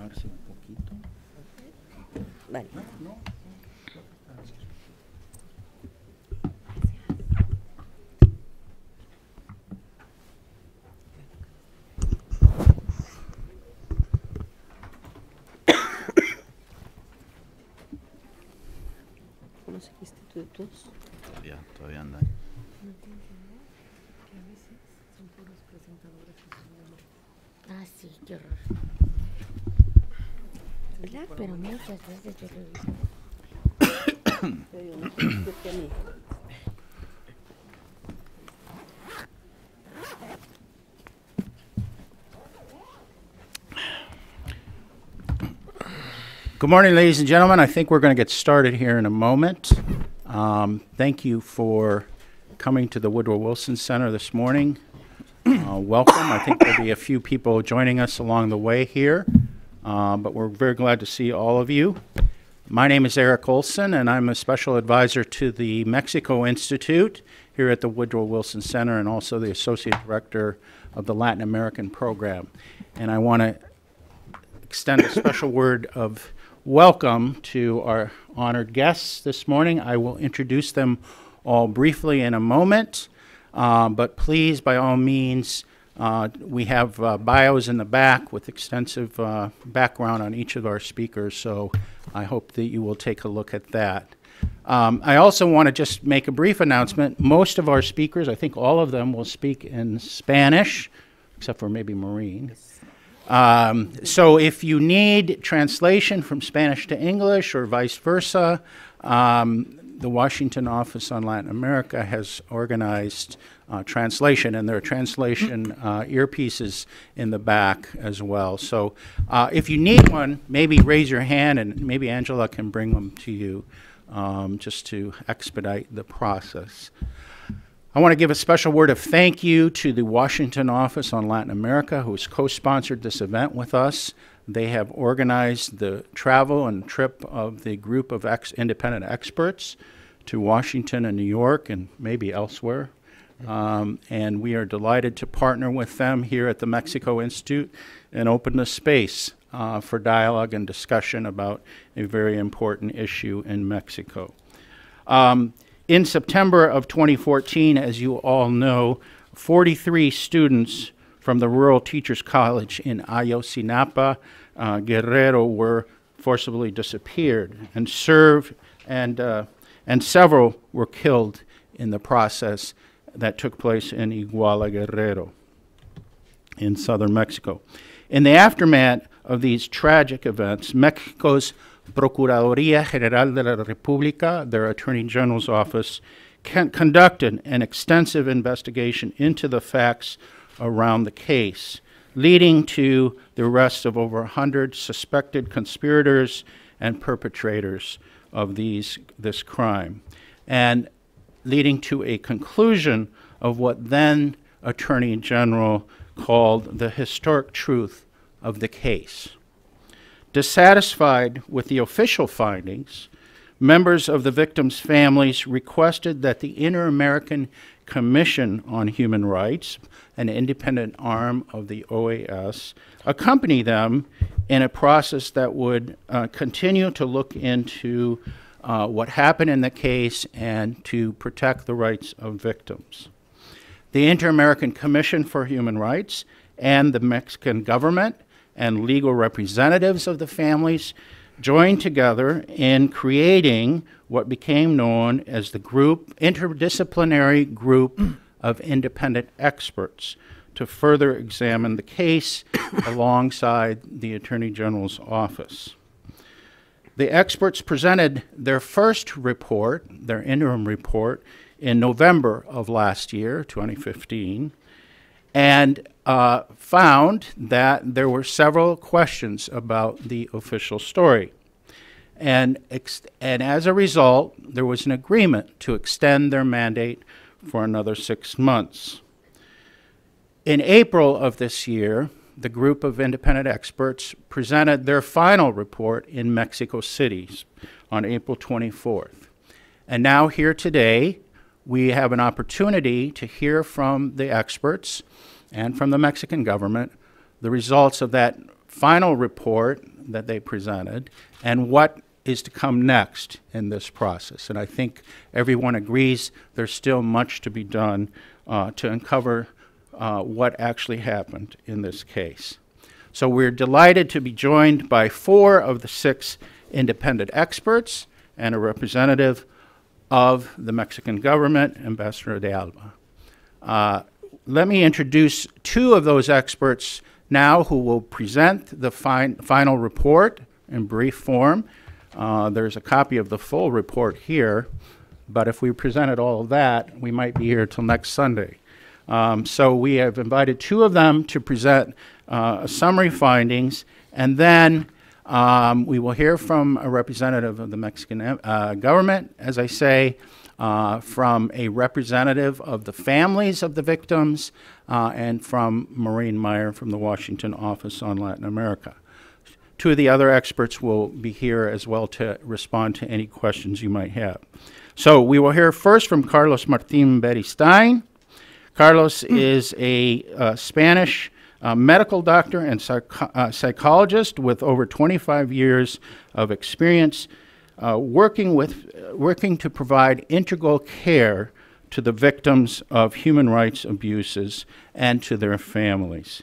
calmarse un poquito. Vale. Ah, no, no. Good morning, ladies and gentlemen. I think we're going to get started here in a moment. Um, thank you for coming to the Woodrow Wilson Center this morning. Uh, welcome. I think there'll be a few people joining us along the way here. Uh, but we're very glad to see all of you. My name is Eric Olson, and I'm a special advisor to the Mexico Institute here at the Woodrow Wilson Center and also the associate director of the Latin American program. And I want to extend a special word of welcome to our honored guests this morning. I will introduce them all briefly in a moment, um, but please, by all means, uh, we have uh, bios in the back with extensive uh, background on each of our speakers, so I hope that you will take a look at that. Um, I also want to just make a brief announcement. Most of our speakers, I think all of them, will speak in Spanish, except for maybe Marine. Um, so if you need translation from Spanish to English or vice versa, um, the Washington Office on Latin America has organized uh, translation, and there are translation uh, earpieces in the back as well. So uh, if you need one, maybe raise your hand, and maybe Angela can bring them to you um, just to expedite the process. I want to give a special word of thank you to the Washington Office on Latin America, who has co-sponsored this event with us. They have organized the travel and trip of the group of ex independent experts to Washington and New York and maybe elsewhere um, and we are delighted to partner with them here at the Mexico Institute and open the space uh, for dialogue and discussion about a very important issue in Mexico. Um, in September of 2014, as you all know, 43 students from the Rural Teachers College in Ayosinapa, uh, Guerrero, were forcibly disappeared and served, and, uh, and several were killed in the process that took place in Iguala Guerrero in southern Mexico. In the aftermath of these tragic events, Mexico's Procuraduría General de la República, their Attorney General's office, conducted an extensive investigation into the facts around the case, leading to the arrest of over 100 suspected conspirators and perpetrators of these, this crime. And leading to a conclusion of what then Attorney General called the historic truth of the case. Dissatisfied with the official findings, members of the victims' families requested that the Inter American Commission on Human Rights, an independent arm of the OAS, accompany them in a process that would uh, continue to look into uh, what happened in the case and to protect the rights of victims. The Inter American Commission for Human Rights and the Mexican government and legal representatives of the families joined together in creating what became known as the group interdisciplinary group of independent experts to further examine the case alongside the attorney general's office the experts presented their first report, their interim report, in November of last year, 2015, and uh, found that there were several questions about the official story. And, and as a result, there was an agreement to extend their mandate for another six months. In April of this year, the group of independent experts presented their final report in Mexico City on April 24th. And now, here today, we have an opportunity to hear from the experts and from the Mexican government the results of that final report that they presented and what is to come next in this process. And I think everyone agrees there's still much to be done uh, to uncover uh, what actually happened in this case. So we're delighted to be joined by four of the six independent experts and a representative of the Mexican government, Ambassador de Alba. Uh, let me introduce two of those experts now who will present the final report in brief form. Uh, there's a copy of the full report here, but if we presented all of that, we might be here till next Sunday. Um, so we have invited two of them to present uh, summary findings, and then um, we will hear from a representative of the Mexican uh, government, as I say, uh, from a representative of the families of the victims, uh, and from Maureen Meyer from the Washington Office on Latin America. Two of the other experts will be here as well to respond to any questions you might have. So we will hear first from Carlos Martin Stein. Carlos hmm. is a uh, Spanish uh, medical doctor and psycho uh, psychologist with over 25 years of experience uh, working, with, working to provide integral care to the victims of human rights abuses and to their families.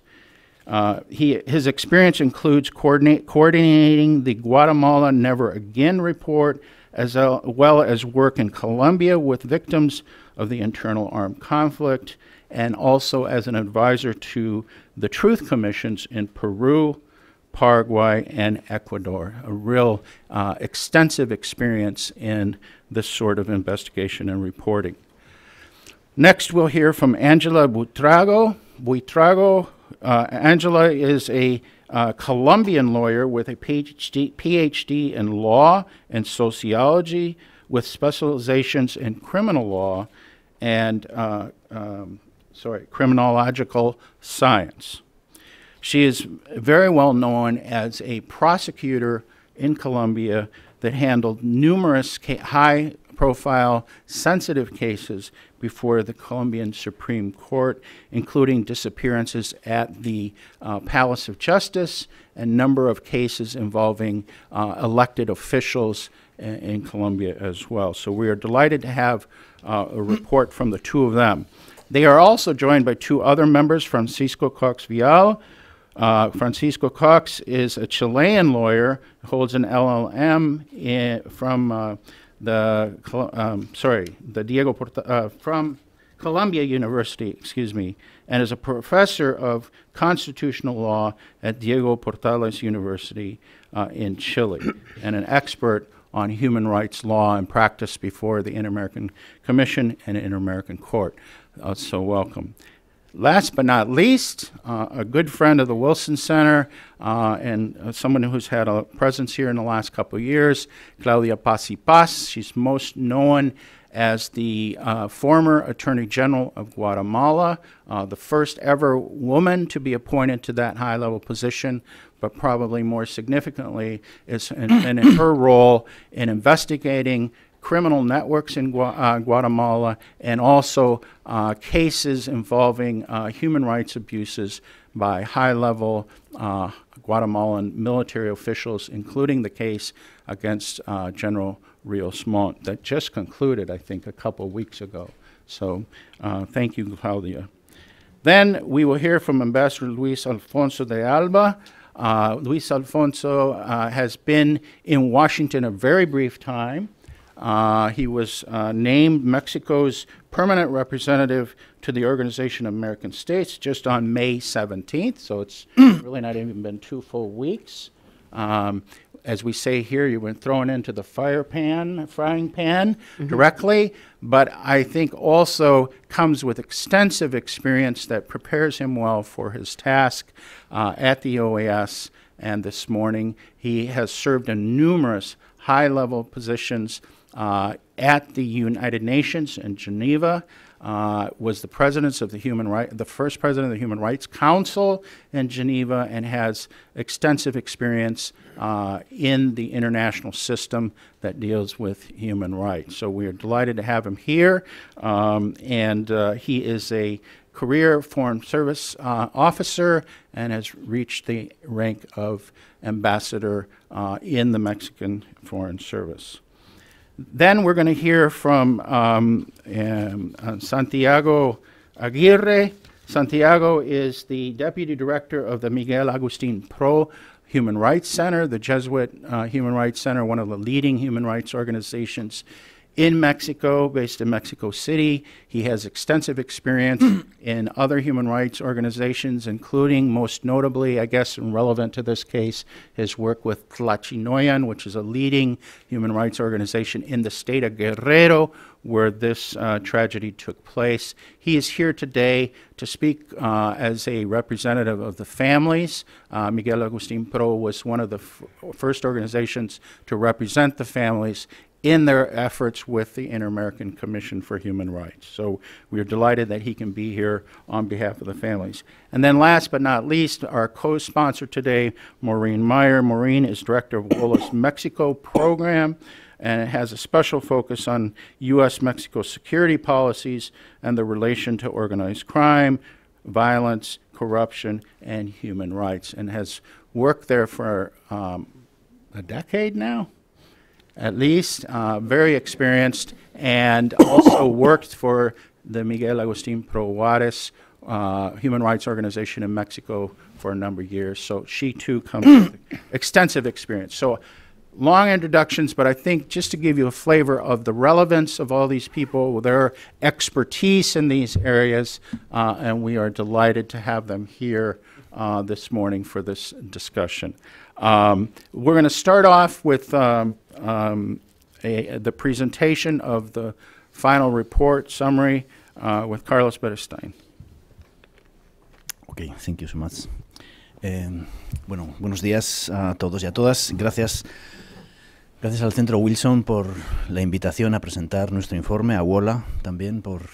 Uh, he, his experience includes coordinate, coordinating the Guatemala Never Again report, as well as work in Colombia with victims of the internal armed conflict and also as an advisor to the truth commissions in Peru, Paraguay, and Ecuador. A real uh, extensive experience in this sort of investigation and reporting. Next, we'll hear from Angela Buitrago. Buitrago, uh, Angela is a uh, Colombian lawyer with a PhD, PhD in law and sociology with specializations in criminal law and uh, um, sorry, criminological science. She is very well known as a prosecutor in Colombia that handled numerous high profile, sensitive cases before the Colombian Supreme Court, including disappearances at the uh, Palace of Justice and number of cases involving uh, elected officials in, in Colombia as well. So we are delighted to have uh, a report from the two of them. They are also joined by two other members, Francisco Cox Vial. Uh, Francisco Cox is a Chilean lawyer, holds an LLM eh, from uh, the um, sorry, the Diego Porta- uh, from Columbia University, excuse me, and is a professor of constitutional law at Diego Portales University uh, in Chile, and an expert on human rights law and practice before the Inter American Commission and Inter American Court uh, so welcome. Last but not least, uh, a good friend of the Wilson Center uh, and uh, someone who's had a presence here in the last couple of years, Claudia Pasipas. She's most known as the uh, former Attorney General of Guatemala, uh, the first ever woman to be appointed to that high level position but probably more significantly is in, in, her role in investigating criminal networks in Gua uh, Guatemala and also uh, cases involving uh, human rights abuses by high level uh, Guatemalan military officials, including the case against uh, General Rios Montt that just concluded, I think, a couple weeks ago. So uh, thank you, Claudia. Then we will hear from Ambassador Luis Alfonso de Alba. Luis Alfonso has been in Washington a very brief time. Uh, he was uh, named Mexico's permanent representative to the Organization of American States just on May 17th, so it's really not even been two full weeks. Um, as we say here, you were thrown into the fire pan, frying pan mm -hmm. directly, but I think also comes with extensive experience that prepares him well for his task uh, at the OAS. And this morning, he has served in numerous high level positions uh, at the United Nations in Geneva, uh, was the president of the human right, the first president of the Human Rights Council in Geneva, and has extensive experience uh, in the international system that deals with human rights. So we are delighted to have him here, um, and uh, he is a career foreign service uh, officer and has reached the rank of ambassador uh, in the Mexican Foreign Service. Then we're going to hear from um, um, uh, Santiago Aguirre. Santiago is the deputy director of the Miguel Agustin Pro Human Rights Center, the Jesuit uh, Human Rights Center, one of the leading human rights organizations in Mexico, based in Mexico City. He has extensive experience in other human rights organizations, including, most notably, I guess, and relevant to this case, his work with Tlachinoyan, which is a leading human rights organization in the state of Guerrero, where this uh, tragedy took place. He is here today to speak uh, as a representative of the families. Uh, Miguel Agustin Pro was one of the first organizations to represent the families, in their efforts with the Inter-American Commission for Human Rights. So we are delighted that he can be here on behalf of the families. And then last but not least, our co-sponsor today, Maureen Meyer. Maureen is director of Wallace Mexico program and it has a special focus on U.S.-Mexico security policies and the relation to organized crime, violence, corruption, and human rights, and has worked there for um, a decade now, at least, uh, very experienced, and also worked for the Miguel Agustin Pro Juarez uh, human rights organization in Mexico for a number of years. So she too comes with extensive experience. So long introductions, but I think just to give you a flavor of the relevance of all these people, their expertise in these areas, uh, and we are delighted to have them here uh, this morning for this discussion. Um, we're going to start off with um, um, presentación the presentation of the final report summary uh, with Carlos Berestein. Okay, thank you so much. Em, bueno, buenos días a todos y a todas. Gracias, gracias al Centro Wilson por la invitación a presentar nuestro informe, a Wola también por,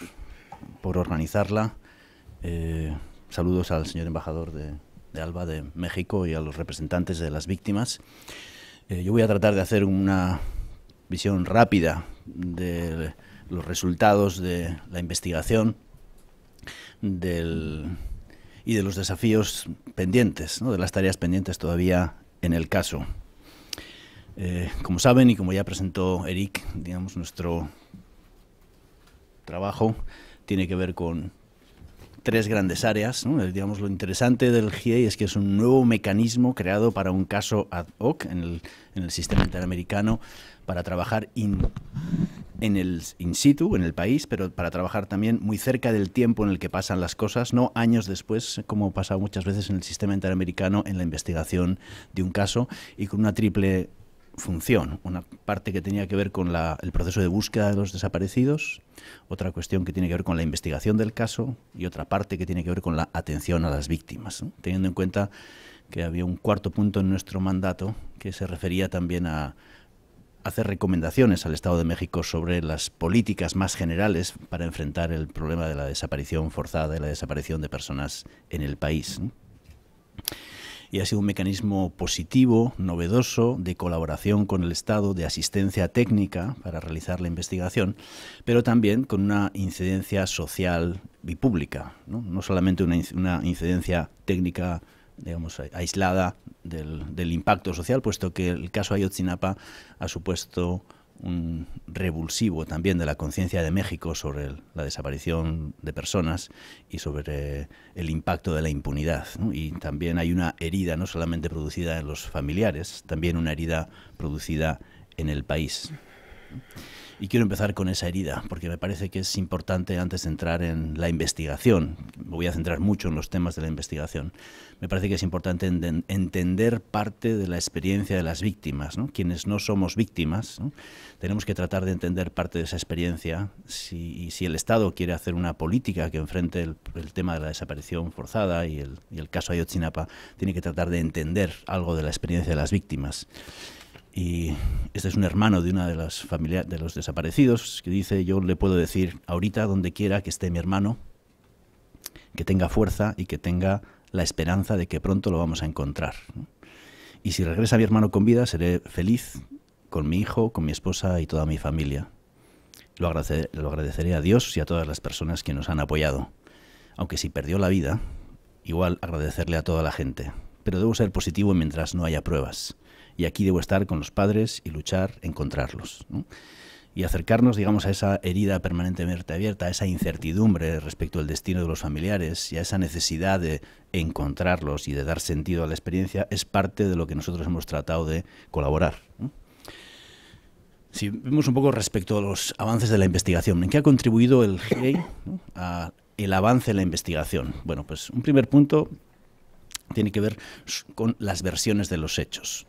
organizarla. Eh, saludos al señor embajador de Alba de México y a los representantes de las víctimas. Eh, yo voy a tratar de hacer una visión rápida de los resultados de la investigación y de los desafíos pendientes, de las tareas pendientes todavía en el caso. Eh, como saben y como ya presentó Eric, digamos, nuestro trabajo tiene que ver con tres grandes áreas. Eh, digamos, lo interesante del GIEI es que es un nuevo mecanismo creado para un caso ad hoc en el, sistema interamericano para trabajar in, en el in situ, en el país, pero para trabajar también muy cerca del tiempo en el que pasan las cosas, no años después, como pasa muchas veces en el sistema interamericano en la investigación de un caso, y con una triple función, una parte que tenía que ver con el proceso de búsqueda de los desaparecidos, otra cuestión que tiene que ver con la investigación del caso y otra parte que tiene que ver con la atención a las víctimas, teniendo en cuenta que había un cuarto punto en nuestro mandato que se refería también a hacer recomendaciones al Estado de México sobre las políticas más generales para enfrentar el problema de la desaparición forzada y la desaparición de personas en el país y ha sido un mecanismo positivo, novedoso, de colaboración con el Estado, de asistencia técnica para realizar la investigación, pero también con una incidencia social y pública, no, solamente una, incidencia técnica digamos, aislada del impacto social, puesto que el caso Ayotzinapa ha supuesto un revulsivo también de la conciencia de México sobre la desaparición de personas y sobre eh, el impacto de la impunidad. Y también hay una herida no solamente producida en los familiares, también una herida producida en el país. Y quiero empezar con esa herida, porque me parece que es importante antes de entrar en la investigación, me voy a centrar mucho en los temas de la investigación, me parece que es importante entender parte de la experiencia de las víctimas. Quienes no somos víctimas, tenemos que tratar de entender parte de esa experiencia. Si, y si el Estado quiere hacer una política que enfrente el, tema de la desaparición forzada y el, y el caso Ayotzinapa, tiene que tratar de entender algo de la experiencia de las víctimas y este es un hermano de una de las familias de los desaparecidos que dice yo le puedo decir ahorita donde quiera que esté mi hermano que tenga fuerza y que tenga la esperanza de que pronto lo vamos a encontrar. Y si regresa mi hermano con vida, seré feliz con mi hijo, con mi esposa y toda mi familia. Lo agradeceré, a Dios y a todas las personas que nos han apoyado. Aunque si perdió la vida, igual agradecerle a toda la gente. Pero debo ser positivo mientras no haya pruebas. Y aquí debo estar con los padres y luchar, encontrarlos y acercarnos, digamos, a esa herida permanentemente abierta, a esa incertidumbre respecto al destino de los familiares y a esa necesidad de encontrarlos y de dar sentido a la experiencia, es parte de lo que nosotros hemos tratado de colaborar. Si vemos un poco respecto a los avances de la investigación, ¿en qué ha contribuido el GEI a el avance en la investigación? Bueno, pues un primer punto tiene que ver con las versiones de los hechos.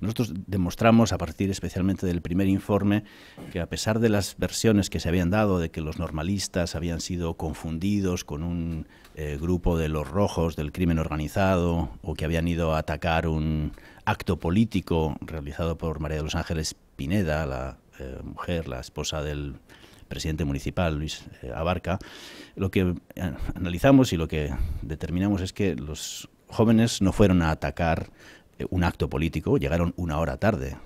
Nosotros demostramos, a partir especialmente del primer informe, que a pesar de las versiones que se habían dado de que los normalistas habían sido confundidos con un eh, grupo de los rojos del crimen organizado o que habían ido a atacar un acto político realizado por María de los Ángeles Pineda, la eh, mujer, la esposa del presidente municipal, Luis eh, Abarca, lo que analizamos y lo que determinamos es que los jóvenes no fueron a atacar eh, un acto político, llegaron una hora tarde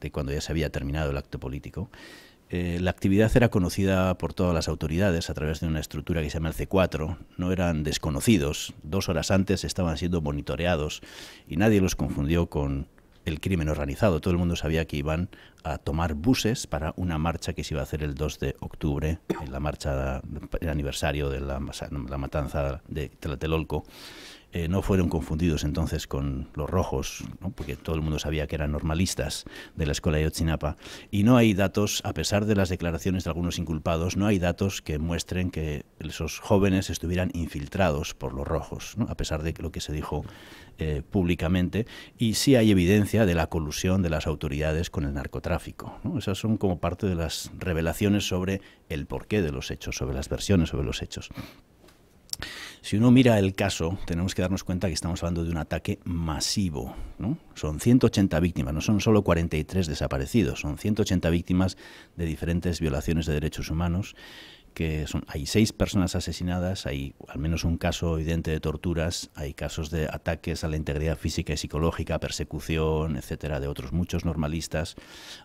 de cuando ya se había terminado el acto político. Eh, la actividad era conocida por todas las autoridades a través de una estructura que se llama el C4. No eran desconocidos. Dos horas antes estaban siendo monitoreados y nadie los confundió con el crimen organizado. Todo el mundo sabía que iban a tomar buses para una marcha que se iba a hacer el 2 de octubre, en la marcha, el aniversario de la, la matanza de Tlatelolco. Eh, no fueron confundidos entonces con los rojos, porque todo el mundo sabía que eran normalistas de la escuela de Ochinapa, Y no hay datos, a pesar de las declaraciones de algunos inculpados, no hay datos que muestren que esos jóvenes estuvieran infiltrados por los rojos, a pesar de lo que se dijo eh, públicamente. Y sí hay evidencia de la colusión de las autoridades con el narcotráfico. Esas son como parte de las revelaciones sobre el porqué de los hechos, sobre las versiones sobre los hechos. Si uno mira el caso, tenemos que darnos cuenta que estamos hablando de un ataque masivo. Son 180 víctimas, no son solo 43 desaparecidos, son 180 víctimas de diferentes violaciones de derechos humanos que son, hay seis personas asesinadas, hay al menos un caso evidente de torturas, hay casos de ataques a la integridad física y psicológica, persecución, etcétera, de otros muchos normalistas.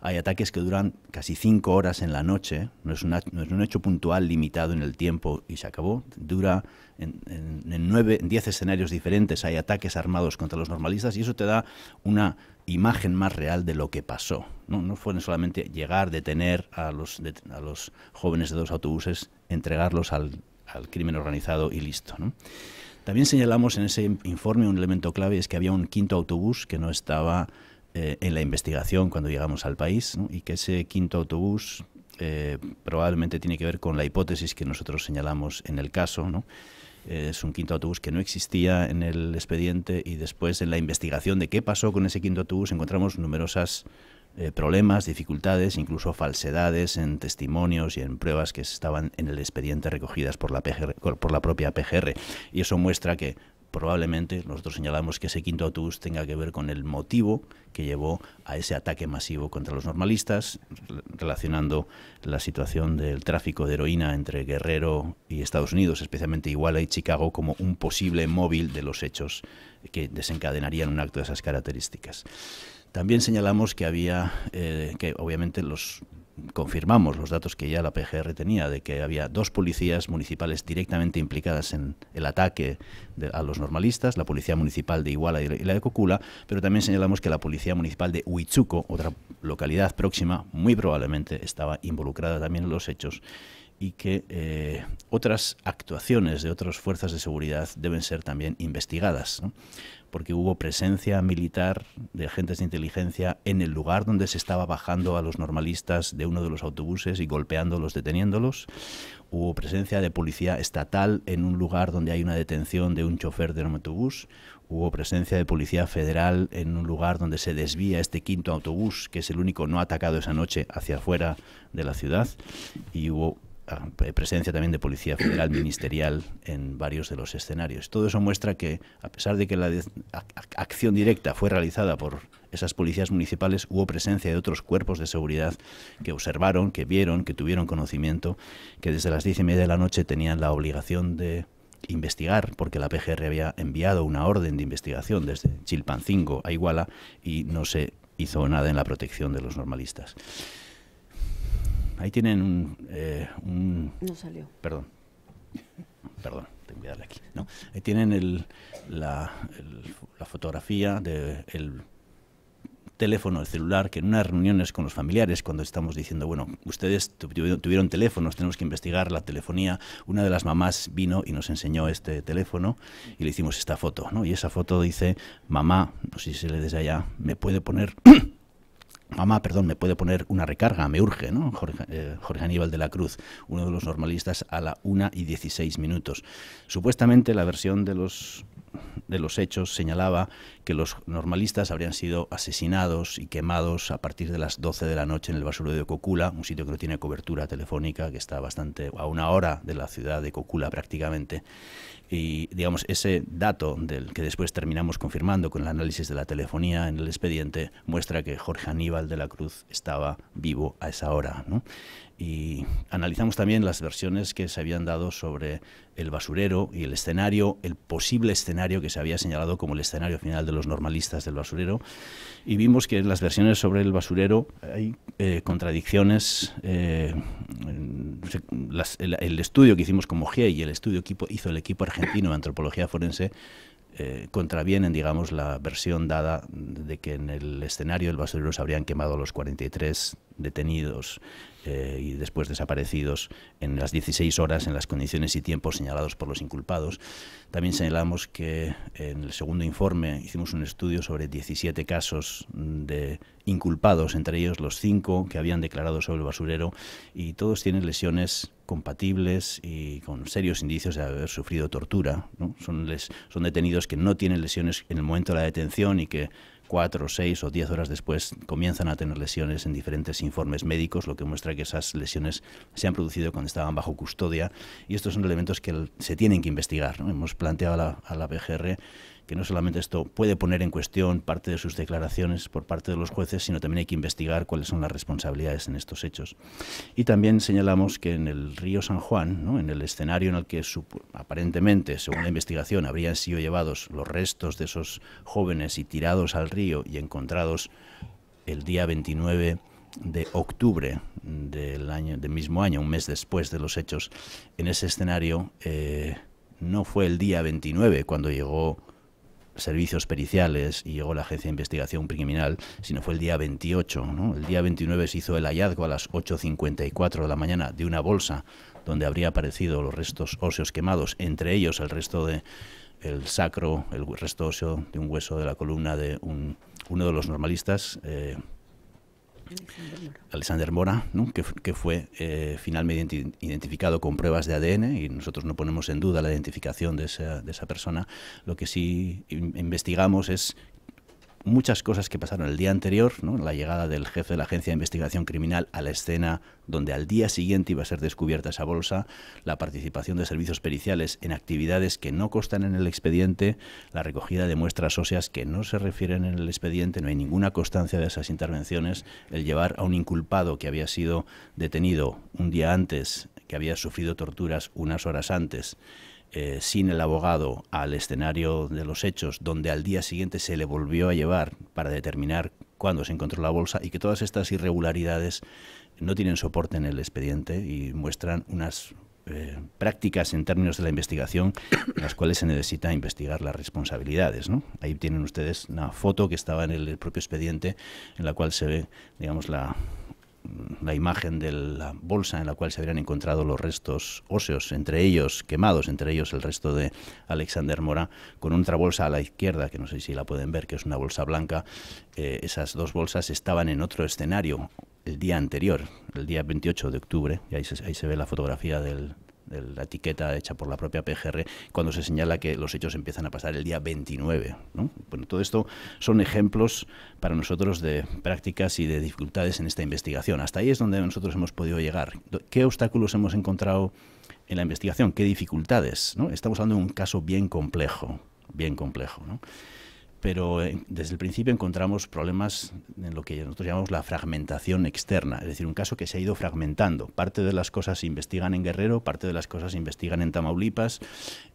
Hay ataques que duran casi cinco horas en la noche, no es, es un hecho puntual limitado en el tiempo y se acabó. Dura en, en nueve, en diez escenarios diferentes, hay ataques armados contra los normalistas y eso te da una imagen más real de lo que pasó. No, fue solamente llegar, detener a los, a los jóvenes de dos autobuses, entregarlos al, crimen organizado y listo. También señalamos en ese informe un elemento clave, es que había un quinto autobús que no estaba eh, en la investigación cuando llegamos al país y que ese quinto autobús eh, probablemente tiene que ver con la hipótesis que nosotros señalamos en el caso, ¿no? Eh, es un quinto autobús que no existía en el expediente y después en la investigación de qué pasó con ese quinto autobús encontramos numerosas eh, problemas, dificultades, incluso falsedades en testimonios y en pruebas que estaban en el expediente recogidas por la, por la propia PGR. Y eso muestra que probablemente nosotros señalamos que ese quinto autobús tenga que ver con el motivo que llevó a ese ataque masivo contra los normalistas, relacionando la situación del tráfico de heroína entre Guerrero y Estados Unidos, especialmente Iguala y Chicago, como un posible móvil de los hechos que desencadenarían un acto de esas características. También señalamos que había, eh, que obviamente los confirmamos los datos que ya la PGR tenía de que había dos policías municipales directamente implicadas en el ataque a los normalistas, la policía municipal de Iguala y la de Cocula, pero también señalamos que la policía municipal de Huichuco, otra localidad próxima, muy probablemente estaba involucrada también en los hechos y que eh, otras actuaciones de otras fuerzas de seguridad deben ser también investigadas porque hubo presencia militar de agentes de inteligencia en el lugar donde se estaba bajando a los normalistas de uno de los autobuses y golpeándolos, deteniéndolos. Hubo presencia de policía estatal en un lugar donde hay una detención de un chofer de un autobús. Hubo presencia de policía federal en un lugar donde se desvía este quinto autobús, que es el único no atacado esa noche hacia afuera de la ciudad. Y hubo presencia también de Policía Federal Ministerial en varios de los escenarios. Todo eso muestra que, a pesar de que la acción directa fue realizada por esas policías municipales, hubo presencia de otros cuerpos de seguridad que observaron, que vieron, que tuvieron conocimiento, que desde las diez y media de la noche tenían la obligación de investigar, porque la PGR había enviado una orden de investigación desde Chilpancingo a Iguala y no se hizo nada en la protección de los normalistas. Ahí tienen un, eh, Perdón. Perdón, aquí. Ahí tienen la, fotografía del... teléfono, el celular, que en unas reuniones con los familiares, cuando estamos diciendo, bueno, ustedes tuvieron teléfonos, tenemos que investigar la telefonía, una de las mamás vino y nos enseñó este teléfono y le hicimos esta foto, ¿no? Y esa foto dice, mamá, no sé si se le desde allá, me puede poner Mamá, perdón, me puede poner una recarga, me urge, ¿no? Jorge, eh, Aníbal de la Cruz, uno de los normalistas, a la 1 y 16 minutos. Supuestamente la versión de los, de los hechos señalaba que los normalistas habrían sido asesinados y quemados a partir de las 12 de la noche en el basurero de Cocula, un sitio que no tiene cobertura telefónica, que está bastante a una hora de la ciudad de Cocula prácticamente. Y digamos, ese dato del que después terminamos confirmando con el análisis de la telefonía en el expediente muestra que Jorge Aníbal de la Cruz estaba vivo a esa hora. Y analizamos también las versiones que se habían dado sobre el basurero y el escenario, el posible escenario que se había señalado como el escenario final de los normalistas del basurero y vimos que en las versiones sobre el basurero hay eh, contradicciones. Eh, el, estudio que hicimos como GIE y el estudio que hizo el equipo argentino de antropología forense eh, contravienen, digamos, la versión dada de que en el escenario del basurero se habrían quemado los 43 detenidos eh, y después desaparecidos en las 16 horas en las condiciones y tiempos señalados por los inculpados. También señalamos que en el segundo informe hicimos un estudio sobre 17 casos de inculpados, entre ellos los cinco que habían declarado sobre el basurero y todos tienen lesiones compatibles y con serios indicios de haber sufrido tortura. ¿no? Son, les, son detenidos que no tienen lesiones en el momento de la detención y que cuatro, seis o diez horas después comienzan a tener lesiones en diferentes informes médicos, lo que muestra que esas lesiones se han producido cuando estaban bajo custodia. Y estos son elementos que se tienen que investigar. Hemos planteado a la PGR que no solamente esto puede poner en cuestión parte de sus declaraciones por parte de los jueces, sino también hay que investigar cuáles son las responsabilidades en estos hechos. Y también señalamos que en el río San Juan, en el escenario en el que aparentemente, según la investigación, habrían sido llevados los restos de esos jóvenes y tirados al río y encontrados el día 29 de octubre del año del mismo año, un mes después de los hechos, en ese escenario eh, no fue el día 29 cuando llegó servicios periciales y llegó la Agencia de Investigación Criminal, sino fue el día 28. El día 29 se hizo el hallazgo a las 8.54 de la mañana de una bolsa donde habría aparecido los restos óseos quemados, entre ellos el resto de el sacro, el resto óseo de un hueso de la columna de un, uno de los normalistas. Eh, Alexander Mora, que, fue eh, finalmente identificado con pruebas de ADN y nosotros no ponemos en duda la identificación de esa, de esa persona. Lo que sí investigamos es muchas cosas que pasaron el día anterior, la llegada del jefe de la Agencia de Investigación Criminal a la escena donde al día siguiente iba a ser descubierta esa bolsa, la participación de servicios periciales en actividades que no constan en el expediente, la recogida de muestras óseas que no se refieren en el expediente, no hay ninguna constancia de esas intervenciones, el llevar a un inculpado que había sido detenido un día antes, que había sufrido torturas unas horas antes, eh, sin el abogado al escenario de los hechos, donde al día siguiente se le volvió a llevar para determinar cuándo se encontró la bolsa y que todas estas irregularidades no tienen soporte en el expediente y muestran unas eh, prácticas en términos de la investigación en las cuales se necesita investigar las responsabilidades. ¿no? Ahí tienen ustedes una foto que estaba en el propio expediente en la cual se ve digamos, la, la imagen de la bolsa en la cual se habrían encontrado los restos óseos, entre ellos quemados, entre ellos el resto de Alexander Mora, con otra bolsa a la izquierda, que no sé si la pueden ver, que es una bolsa blanca. Eh, esas dos bolsas estaban en otro escenario el día anterior, el día 28 de octubre, y ahí ahí se ve la fotografía del, la etiqueta hecha por la propia PGR, cuando se señala que los hechos empiezan a pasar el día 29. Bueno, todo esto son ejemplos para nosotros de prácticas y de dificultades en esta investigación. Hasta ahí es donde nosotros hemos podido llegar. ¿Qué obstáculos hemos encontrado en la investigación? ¿Qué dificultades? Estamos hablando de un caso bien complejo, bien complejo. ¿no? pero eh, desde el principio encontramos problemas en lo que nosotros llamamos la fragmentación externa, es decir, un caso que se ha ido fragmentando. Parte de las cosas se investigan en Guerrero, parte de las cosas se investigan en Tamaulipas,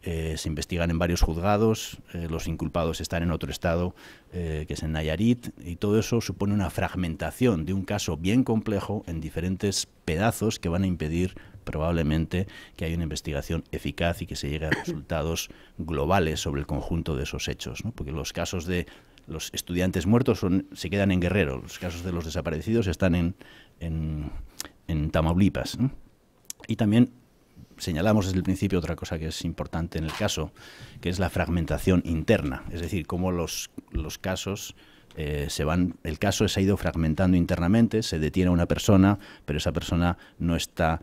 eh, se investigan en varios juzgados, eh, los inculpados están en otro estado, que es en Nayarit, y todo eso supone una fragmentación de un caso bien complejo en diferentes pedazos que van a impedir probablemente que haya una investigación eficaz y que se llegue a resultados globales sobre el conjunto de esos hechos, porque los casos de los estudiantes muertos se quedan en Guerrero, los casos de los desaparecidos están en, Tamaulipas. Y también señalamos desde el principio otra cosa que es importante en el caso, que es la fragmentación interna, es decir, cómo los casos eh, se van, el caso se ha ido fragmentando internamente, se detiene a una persona, pero esa persona no está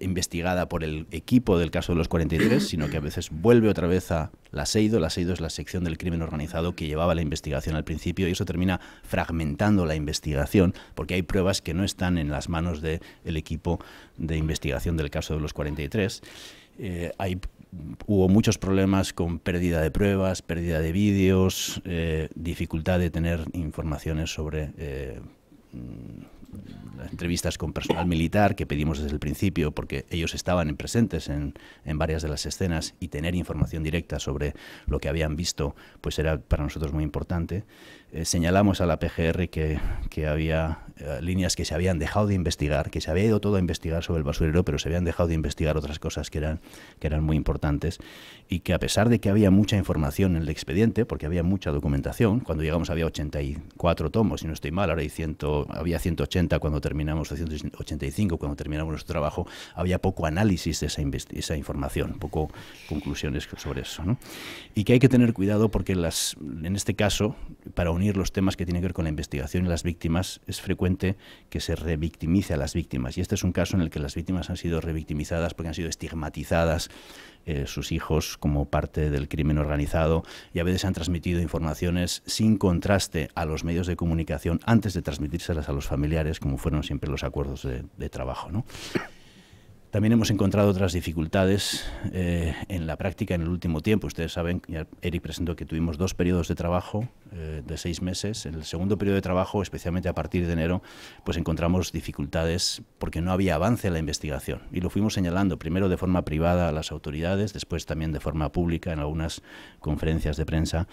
investigada por el equipo del caso de los 43, sino que a veces vuelve otra vez a la SEIDO. La SEIDO es la sección del crimen organizado que llevaba la investigación al principio y eso termina fragmentando la investigación porque hay pruebas que no están en las manos del equipo de investigación del caso de los 43. Eh, hay hubo muchos problemas con pérdida de pruebas, pérdida de vídeos, eh, dificultad de tener informaciones sobre eh, mm, entrevistas con personal militar que pedimos desde el principio, porque ellos estaban presentes en, en, varias de las escenas y tener información directa sobre lo que habían visto, pues era para nosotros muy importante. Eh, señalamos a la PGR que, que había eh, líneas que se habían dejado de investigar, que se había ido todo a investigar sobre el basurero, pero se habían dejado de investigar otras cosas que eran, que eran muy importantes y que a pesar de que había mucha información en el expediente, porque había mucha documentación, cuando llegamos había 84 tomos, si no estoy mal, ahora 100, había 180 cuando terminamos, 185 cuando terminamos nuestro trabajo, había poco análisis de esa, esa información, poco conclusiones sobre eso. Y que hay que tener cuidado porque las, en este caso, para un unir los temas que tienen que ver con la investigación y las víctimas, es frecuente que se revictimice a las víctimas. Y este es un caso en el que las víctimas han sido revictimizadas porque han sido estigmatizadas eh, sus hijos como parte del crimen organizado y a veces han transmitido informaciones sin contraste a los medios de comunicación antes de transmitírselas a los familiares, como fueron siempre los acuerdos de, trabajo. También hemos encontrado otras dificultades eh, en la práctica en el último tiempo. Ustedes saben, Eric presentó que tuvimos dos periodos de trabajo eh, de seis meses, en el segundo periodo de trabajo, especialmente a partir de enero, pues encontramos dificultades porque no había avance en la investigación. Y lo fuimos señalando primero de forma privada a las autoridades, después también de forma pública en algunas conferencias de prensa,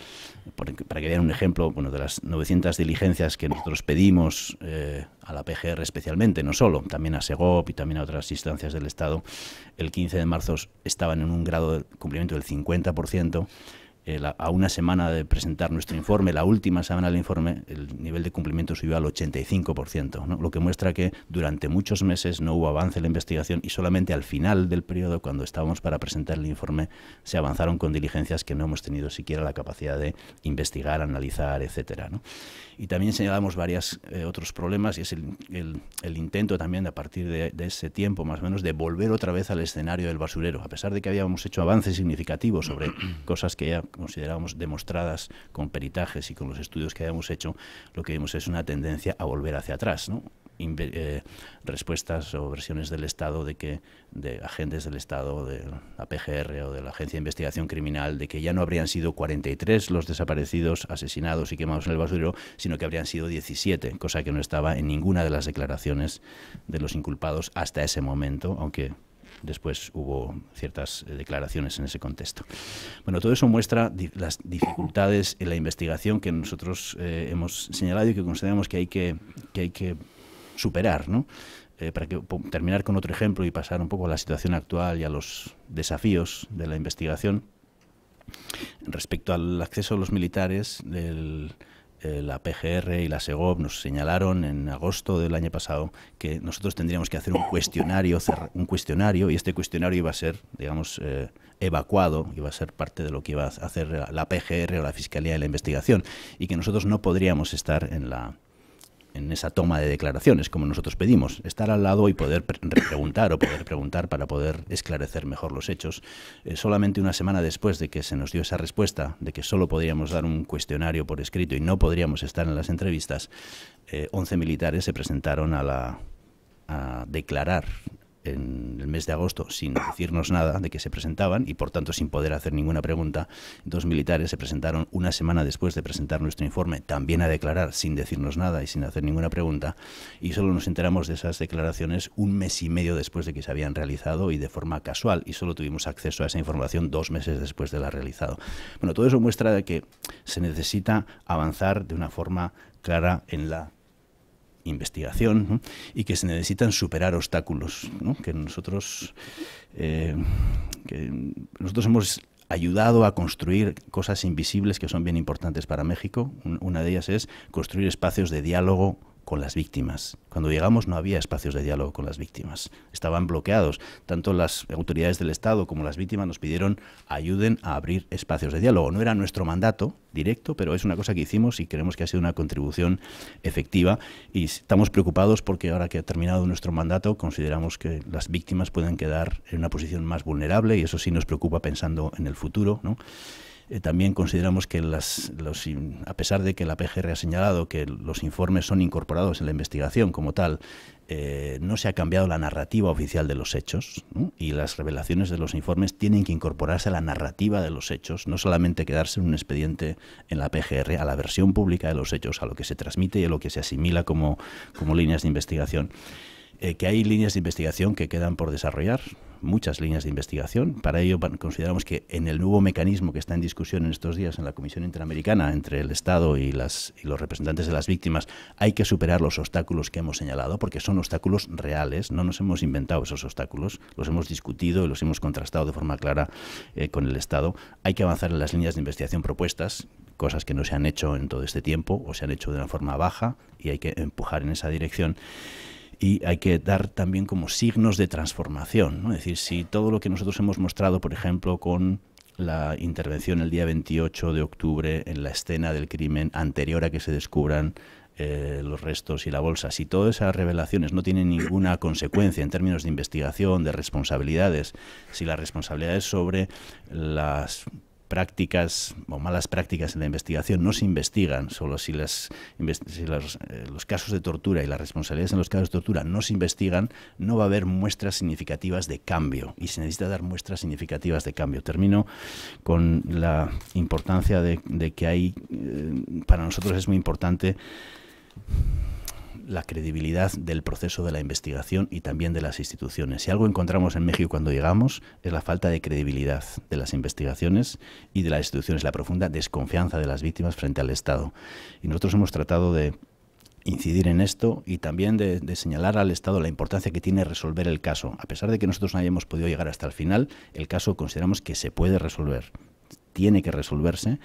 para que vean un ejemplo bueno, de las 900 diligencias que nosotros pedimos eh, a la PGR especialmente, no solo, también a SEGOP y también a otras instancias del Estado, el 15 de marzo estaban en un grado de cumplimiento del 50%, eh, a una semana de presentar nuestro informe, la última semana del informe, el nivel de cumplimiento subió al 85%, lo que muestra que durante muchos meses no hubo avance en la investigación y solamente al final del periodo, cuando estábamos para presentar el informe, se avanzaron con diligencias que no hemos tenido siquiera la capacidad de investigar, analizar, etcétera. Y también señalamos varios eh, otros problemas y es el, intento también a partir de, ese tiempo más o menos de volver otra vez al escenario del basurero. A pesar de que habíamos hecho avances significativos sobre cosas que ya considerábamos demostradas con peritajes y con los estudios que habíamos hecho, lo que vimos es una tendencia a volver hacia atrás. ¿no? Eh, respuestas o versiones del Estado de que de agentes del Estado de la PGR o de la Agencia de Investigación Criminal de que ya no habrían sido 43 los desaparecidos, asesinados y quemados en el basurero, sino que habrían sido 17, cosa que no estaba en ninguna de las declaraciones de los inculpados hasta ese momento, aunque después hubo ciertas eh, declaraciones en ese contexto. Bueno, todo eso muestra las dificultades en la investigación que nosotros eh, hemos señalado y que consideramos que hay que, que, hay que superar, ¿no? Eh, para terminar con otro ejemplo y pasar un poco a la situación actual y a los desafíos de la investigación, respecto al acceso a los militares, eh, la PGR y la SEGOV nos señalaron en agosto del año pasado que nosotros tendríamos que hacer un cuestionario, un cuestionario y este cuestionario iba a ser, digamos, eh, evacuado, iba a ser parte de lo que iba a hacer la PGR o la Fiscalía de la Investigación y que nosotros no podríamos estar en la en esa toma de declaraciones, como nosotros pedimos, estar al lado y poder preguntar o poder preguntar para poder esclarecer mejor los hechos. Eh, solamente una semana después de que se nos dio esa respuesta, de que solo podríamos dar un cuestionario por escrito y no podríamos estar en las entrevistas, 11 eh, militares se presentaron a la a declarar en el mes de agosto sin decirnos nada de que se presentaban y por tanto sin poder hacer ninguna pregunta. Dos militares se presentaron una semana después de presentar nuestro informe también a declarar sin decirnos nada y sin hacer ninguna pregunta y solo nos enteramos de esas declaraciones un mes y medio después de que se habían realizado y de forma casual y solo tuvimos acceso a esa información dos meses después de la realizado. Bueno, todo eso muestra que se necesita avanzar de una forma clara en la investigación y que se necesitan superar obstáculos que nosotros eh, que nosotros hemos ayudado a construir cosas invisibles que son bien importantes para México. Una de ellas es construir espacios de diálogo con las víctimas. Cuando llegamos no había espacios de diálogo con las víctimas. Estaban bloqueados. Tanto las autoridades del Estado como las víctimas nos pidieron ayuden a abrir espacios de diálogo. No era nuestro mandato directo, pero es una cosa que hicimos y creemos que ha sido una contribución efectiva. Y estamos preocupados porque ahora que ha terminado nuestro mandato consideramos que las víctimas pueden quedar en una posición más vulnerable y eso sí nos preocupa pensando en el futuro. ¿no? Eh, también consideramos que, las, a pesar de que la PGR ha señalado que los informes son incorporados en la investigación como tal, eh, no se ha cambiado la narrativa oficial de los hechos y las revelaciones de los informes tienen que incorporarse a la narrativa de los hechos, no solamente quedarse en un expediente en la PGR, a la versión pública de los hechos, a lo que se transmite y a lo que se asimila como, como líneas de investigación. Eh, que hay líneas de investigación que quedan por desarrollar, muchas líneas de investigación. Para ello consideramos que en el nuevo mecanismo que está en discusión en estos días en la Comisión Interamericana entre el Estado y, las, los representantes de las víctimas hay que superar los obstáculos que hemos señalado, porque son obstáculos reales, no nos hemos inventado esos obstáculos, los hemos discutido y los hemos contrastado de forma clara eh, con el Estado. Hay que avanzar en las líneas de investigación propuestas, cosas que no se han hecho en todo este tiempo o se han hecho de una forma baja y hay que empujar en esa dirección y hay que dar también como signos de transformación. Es decir, si todo lo que nosotros hemos mostrado, por ejemplo, con la intervención el día 28 de octubre en la escena del crimen anterior a que se descubran eh, los restos y la bolsa, si todas esas revelaciones no tienen ninguna consecuencia en términos de investigación, de responsabilidades, si la responsabilidad es sobre las prácticas o malas prácticas en la investigación no se investigan, solo si, las, eh, los casos de tortura y las responsabilidades en los casos de tortura no se investigan, no va a haber muestras significativas de cambio y se necesita dar muestras significativas de cambio. Termino con la importancia de, que hay, eh, para nosotros es muy importante la credibilidad del proceso de la investigación y también de las instituciones. Si algo encontramos en México cuando llegamos es la falta de credibilidad de las investigaciones y de las instituciones, la profunda desconfianza de las víctimas frente al Estado. Y nosotros hemos tratado de incidir en esto y también de, señalar al Estado la importancia que tiene resolver el caso. A pesar de que nosotros no hayamos podido llegar hasta el final, el caso consideramos que se puede resolver tiene que resolverse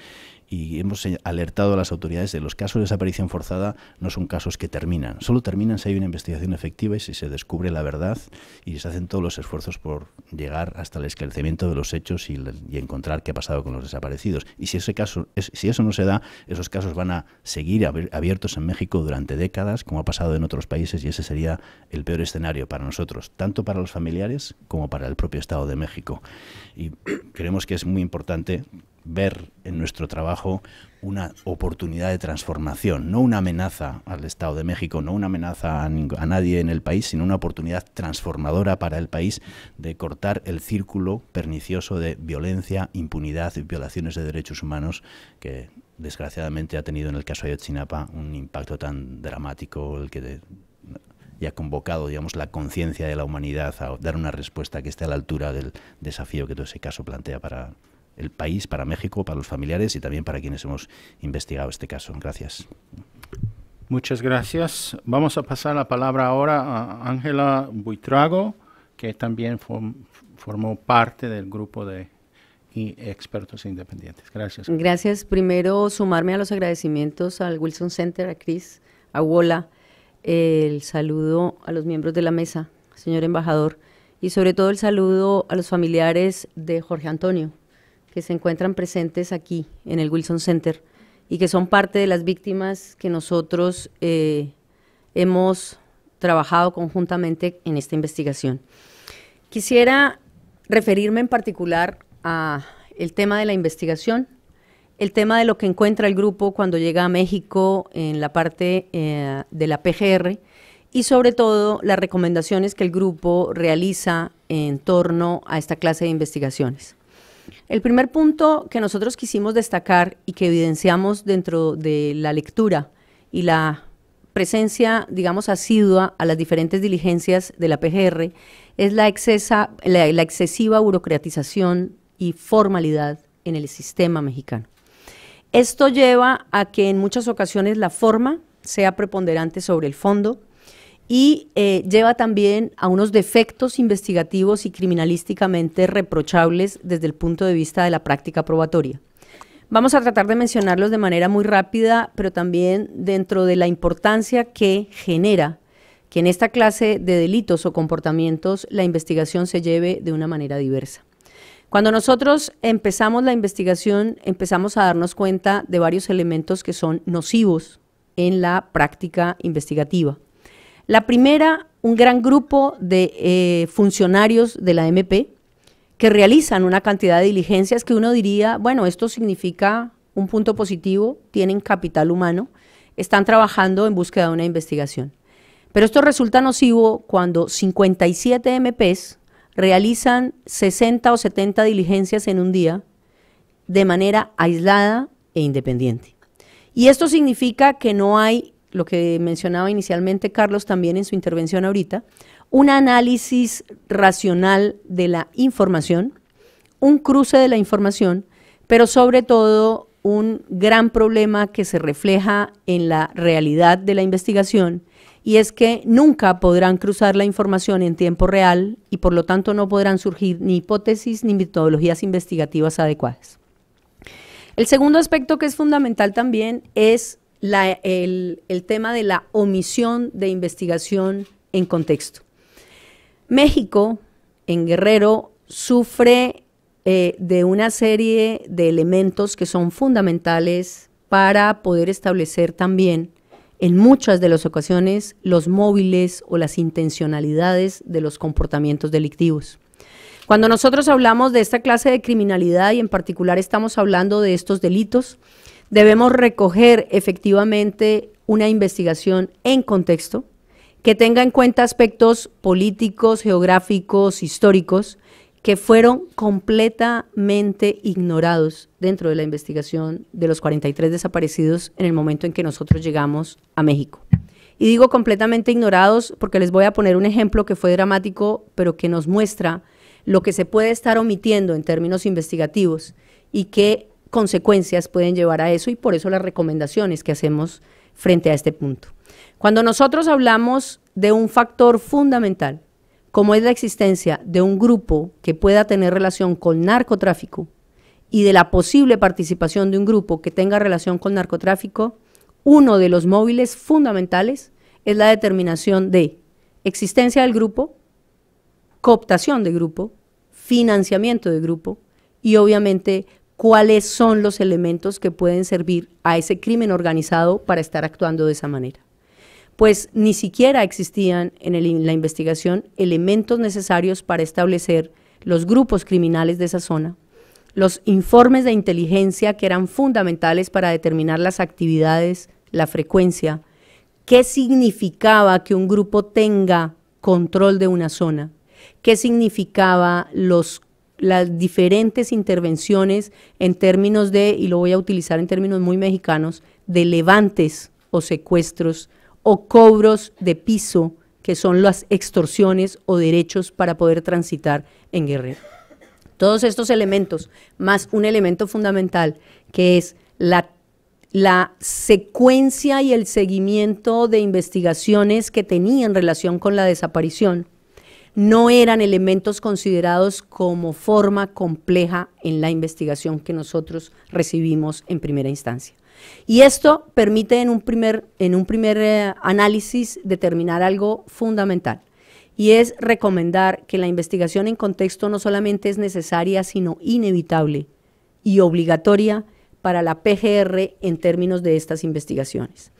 y hemos alertado a las autoridades de los casos de desaparición forzada no son casos que terminan. Solo terminan si hay una investigación efectiva y si se descubre la verdad y se hacen todos los esfuerzos por llegar hasta el esclarecimiento de los hechos y, encontrar qué ha pasado con los desaparecidos. Y si ese caso, si eso no se da, esos casos van a seguir abiertos en México durante décadas, como ha pasado en otros países, y ese sería el peor escenario para nosotros, tanto para los familiares como para el propio Estado de México. Y creemos que es muy importante ver en nuestro trabajo una oportunidad de transformación, no una amenaza al Estado de México, no una amenaza a, nadie en el país, sino una oportunidad transformadora para el país de cortar el círculo pernicioso de violencia, impunidad y violaciones de derechos humanos que desgraciadamente ha tenido en el caso de Ayotzinapa un impacto tan dramático el que ha convocado digamos, la conciencia de la humanidad a dar una respuesta que esté a la altura del desafío que todo ese caso plantea para, el país, para México, para los familiares y también para quienes hemos investigado este caso. Gracias. Muchas gracias. Vamos a pasar la palabra ahora a Ángela Buitrago, que también formó parte del grupo de expertos independientes. Gracias. Gracias. Primero, sumarme a los agradecimientos al Wilson Center, a Chris, a Wola, el saludo a los miembros de la mesa, señor embajador, y sobre todo el saludo a los familiares de Jorge Antonio, que se encuentran presentes aquí en el Wilson Center y que son parte de las víctimas que nosotros eh, hemos trabajado conjuntamente en esta investigación. Quisiera referirme en particular a el tema de la investigación, el tema de lo que encuentra el grupo cuando llega a México en la parte eh, de la PGR y sobre todo las recomendaciones que el grupo realiza en torno a esta clase de investigaciones. El primer punto que nosotros quisimos destacar y que evidenciamos dentro de la lectura y la presencia, digamos, asidua a las diferentes diligencias de la PGR es la, excesiva burocratización y formalidad en el sistema mexicano. Esto lleva a que en muchas ocasiones la forma sea preponderante sobre el fondo, y eh, lleva también a unos defectos investigativos y criminalísticamente reprochables desde el punto de vista de la práctica probatoria. Vamos a tratar de mencionarlos de manera muy rápida, pero también dentro de la importancia que genera que en esta clase de delitos o comportamientos la investigación se lleve de una manera diversa. Cuando nosotros empezamos la investigación, empezamos a darnos cuenta de varios elementos que son nocivos en la práctica investigativa. La primera, un gran grupo de eh, funcionarios de la MP que realizan una cantidad de diligencias que uno diría, bueno, esto significa un punto positivo, tienen capital humano, están trabajando en búsqueda de una investigación. Pero esto resulta nocivo cuando 57 MPs realizan 60 o 70 diligencias en un día de manera aislada e independiente. Y esto significa que no hay lo que mencionaba inicialmente Carlos también en su intervención ahorita, un análisis racional de la información, un cruce de la información, pero sobre todo un gran problema que se refleja en la realidad de la investigación y es que nunca podrán cruzar la información en tiempo real y por lo tanto no podrán surgir ni hipótesis ni metodologías investigativas adecuadas. El segundo aspecto que es fundamental también es el, tema de la omisión de investigación en contexto. México, en Guerrero, sufre eh, de una serie de elementos que son fundamentales para poder establecer también en muchas de las ocasiones los móviles o las intencionalidades de los comportamientos delictivos. Cuando nosotros hablamos de esta clase de criminalidad y en particular estamos hablando de estos delitos, debemos recoger efectivamente una investigación en contexto que tenga en cuenta aspectos políticos, geográficos, históricos, que fueron completamente ignorados dentro de la investigación de los 43 desaparecidos en el momento en que nosotros llegamos a México. Y digo completamente ignorados porque les voy a poner un ejemplo que fue dramático, pero que nos muestra lo que se puede estar omitiendo en términos investigativos y que consecuencias pueden llevar a eso y por eso las recomendaciones que hacemos frente a este punto. Cuando nosotros hablamos de un factor fundamental, como es la existencia de un grupo que pueda tener relación con narcotráfico y de la posible participación de un grupo que tenga relación con narcotráfico, uno de los móviles fundamentales es la determinación de existencia del grupo, cooptación de grupo, financiamiento de grupo y obviamente cuáles son los elementos que pueden servir a ese crimen organizado para estar actuando de esa manera. Pues ni siquiera existían en, la investigación elementos necesarios para establecer los grupos criminales de esa zona, los informes de inteligencia que eran fundamentales para determinar las actividades, la frecuencia, qué significaba que un grupo tenga control de una zona, qué significaba los las diferentes intervenciones en términos de, y lo voy a utilizar en términos muy mexicanos, de levantes o secuestros o cobros de piso, que son las extorsiones o derechos para poder transitar en Guerrero. Todos estos elementos, más un elemento fundamental, que es la, la secuencia y el seguimiento de investigaciones que tenía en relación con la desaparición, no eran elementos considerados como forma compleja en la investigación que nosotros recibimos en primera instancia. Y esto permite en un primer, en un primer eh, análisis determinar algo fundamental y es recomendar que la investigación en contexto no solamente es necesaria, sino inevitable y obligatoria para la PGR en términos de estas investigaciones.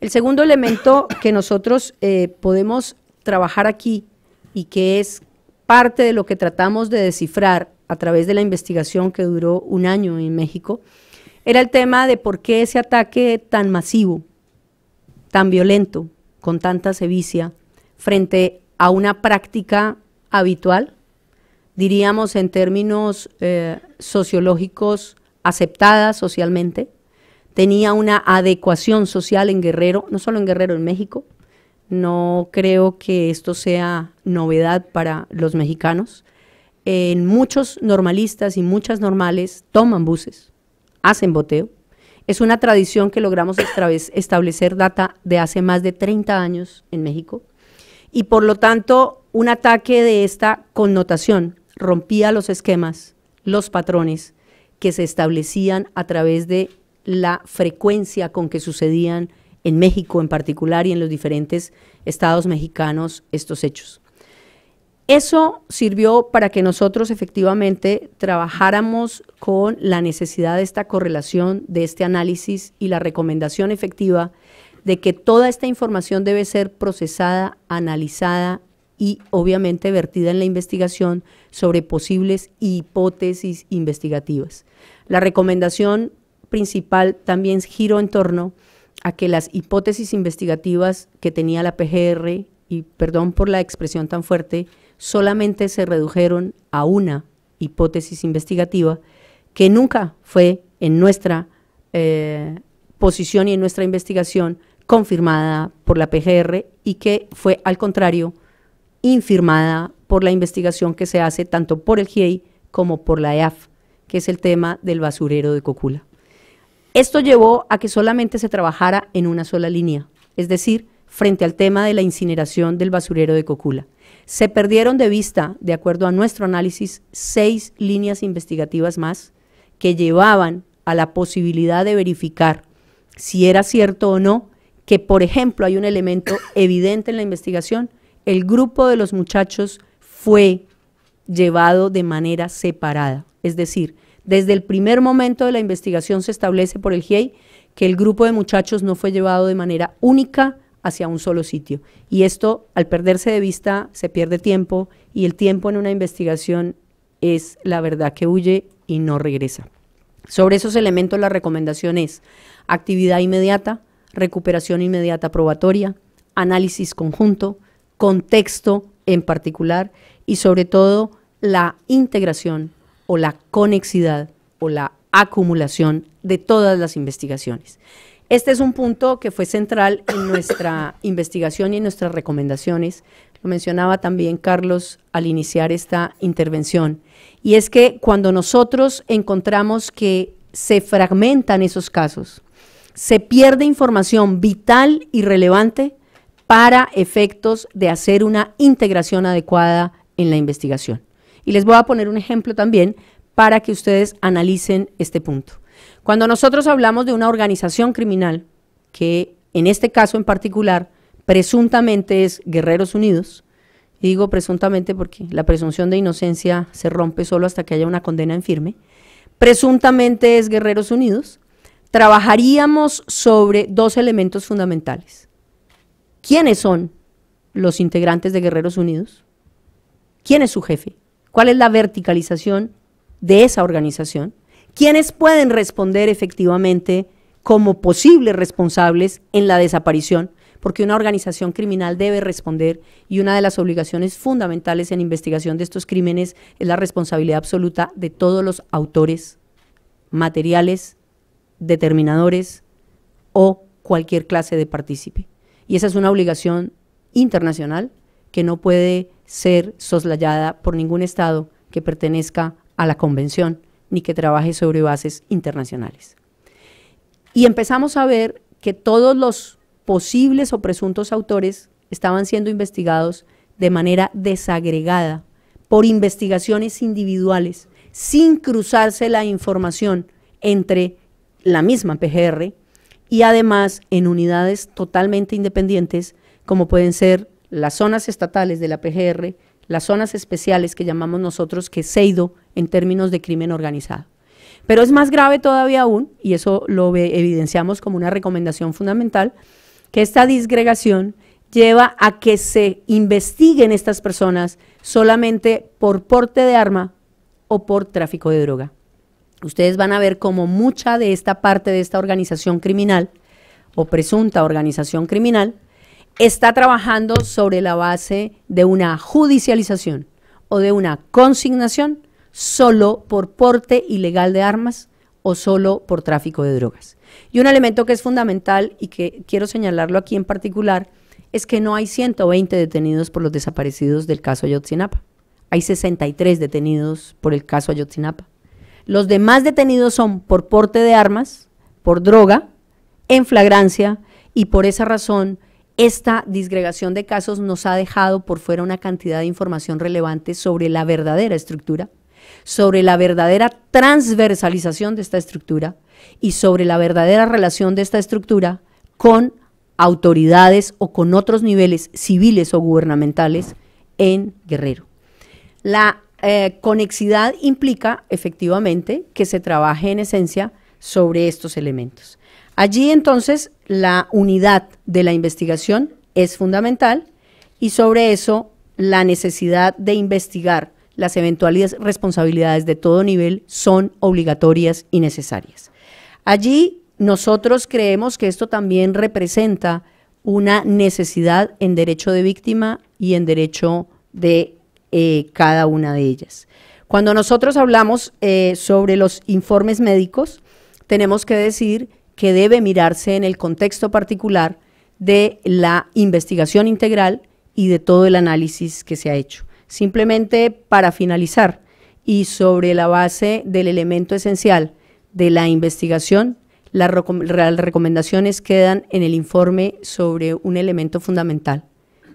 El segundo elemento que nosotros eh, podemos trabajar aquí y que es parte de lo que tratamos de descifrar a través de la investigación que duró un año en México, era el tema de por qué ese ataque tan masivo, tan violento, con tanta sevicia, frente a una práctica habitual, diríamos en términos eh, sociológicos aceptada socialmente, tenía una adecuación social en Guerrero, no solo en Guerrero, en México, no creo que esto sea novedad para los mexicanos. En muchos normalistas y muchas normales toman buses, hacen boteo. Es una tradición que logramos establecer data de hace más de 30 años en México. Y por lo tanto, un ataque de esta connotación rompía los esquemas, los patrones que se establecían a través de la frecuencia con que sucedían en México en particular y en los diferentes estados mexicanos estos hechos. Eso sirvió para que nosotros efectivamente trabajáramos con la necesidad de esta correlación, de este análisis y la recomendación efectiva de que toda esta información debe ser procesada, analizada y obviamente vertida en la investigación sobre posibles hipótesis investigativas. La recomendación principal también giró en torno a a que las hipótesis investigativas que tenía la PGR, y perdón por la expresión tan fuerte, solamente se redujeron a una hipótesis investigativa que nunca fue en nuestra eh, posición y en nuestra investigación confirmada por la PGR y que fue al contrario infirmada por la investigación que se hace tanto por el GIEI como por la EAF, que es el tema del basurero de Cocula. Esto llevó a que solamente se trabajara en una sola línea, es decir, frente al tema de la incineración del basurero de Cocula. Se perdieron de vista, de acuerdo a nuestro análisis, seis líneas investigativas más que llevaban a la posibilidad de verificar si era cierto o no que, por ejemplo, hay un elemento evidente en la investigación, el grupo de los muchachos fue llevado de manera separada. Es decir, desde el primer momento de la investigación se establece por el GIEI que el grupo de muchachos no fue llevado de manera única hacia un solo sitio. Y esto, al perderse de vista, se pierde tiempo y el tiempo en una investigación es la verdad que huye y no regresa. Sobre esos elementos la recomendación es actividad inmediata, recuperación inmediata probatoria, análisis conjunto, contexto en particular y sobre todo la integración o la conexidad o la acumulación de todas las investigaciones. Este es un punto que fue central en nuestra investigación y en nuestras recomendaciones. Lo mencionaba también Carlos al iniciar esta intervención. Y es que cuando nosotros encontramos que se fragmentan esos casos, se pierde información vital y relevante para efectos de hacer una integración adecuada en la investigación. Y les voy a poner un ejemplo también para que ustedes analicen este punto. Cuando nosotros hablamos de una organización criminal, que en este caso en particular presuntamente es Guerreros Unidos, y digo presuntamente porque la presunción de inocencia se rompe solo hasta que haya una condena en firme, presuntamente es Guerreros Unidos, trabajaríamos sobre dos elementos fundamentales. ¿Quiénes son los integrantes de Guerreros Unidos? ¿Quién es su jefe? cuál es la verticalización de esa organización, quiénes pueden responder efectivamente como posibles responsables en la desaparición, porque una organización criminal debe responder y una de las obligaciones fundamentales en investigación de estos crímenes es la responsabilidad absoluta de todos los autores materiales, determinadores o cualquier clase de partícipe. Y esa es una obligación internacional que no puede ser soslayada por ningún Estado que pertenezca a la Convención ni que trabaje sobre bases internacionales. Y empezamos a ver que todos los posibles o presuntos autores estaban siendo investigados de manera desagregada por investigaciones individuales, sin cruzarse la información entre la misma PGR y además en unidades totalmente independientes como pueden ser las zonas estatales de la PGR, las zonas especiales que llamamos nosotros que Seido en términos de crimen organizado. Pero es más grave todavía aún, y eso lo evidenciamos como una recomendación fundamental, que esta disgregación lleva a que se investiguen estas personas solamente por porte de arma o por tráfico de droga. Ustedes van a ver cómo mucha de esta parte de esta organización criminal o presunta organización criminal está trabajando sobre la base de una judicialización o de una consignación solo por porte ilegal de armas o solo por tráfico de drogas. Y un elemento que es fundamental y que quiero señalarlo aquí en particular es que no hay 120 detenidos por los desaparecidos del caso Ayotzinapa. Hay 63 detenidos por el caso Ayotzinapa. Los demás detenidos son por porte de armas, por droga, en flagrancia, y por esa razón esta disgregación de casos nos ha dejado por fuera una cantidad de información relevante sobre la verdadera estructura, sobre la verdadera transversalización de esta estructura y sobre la verdadera relación de esta estructura con autoridades o con otros niveles civiles o gubernamentales en Guerrero. La eh, conexidad implica efectivamente que se trabaje en esencia sobre estos elementos. Allí entonces la unidad de la investigación es fundamental y sobre eso la necesidad de investigar las eventuales responsabilidades de todo nivel son obligatorias y necesarias. Allí nosotros creemos que esto también representa una necesidad en derecho de víctima y en derecho de eh, cada una de ellas. Cuando nosotros hablamos eh, sobre los informes médicos, tenemos que decir que debe mirarse en el contexto particular de la investigación integral y de todo el análisis que se ha hecho. Simplemente para finalizar y sobre la base del elemento esencial de la investigación, las recomendaciones quedan en el informe sobre un elemento fundamental.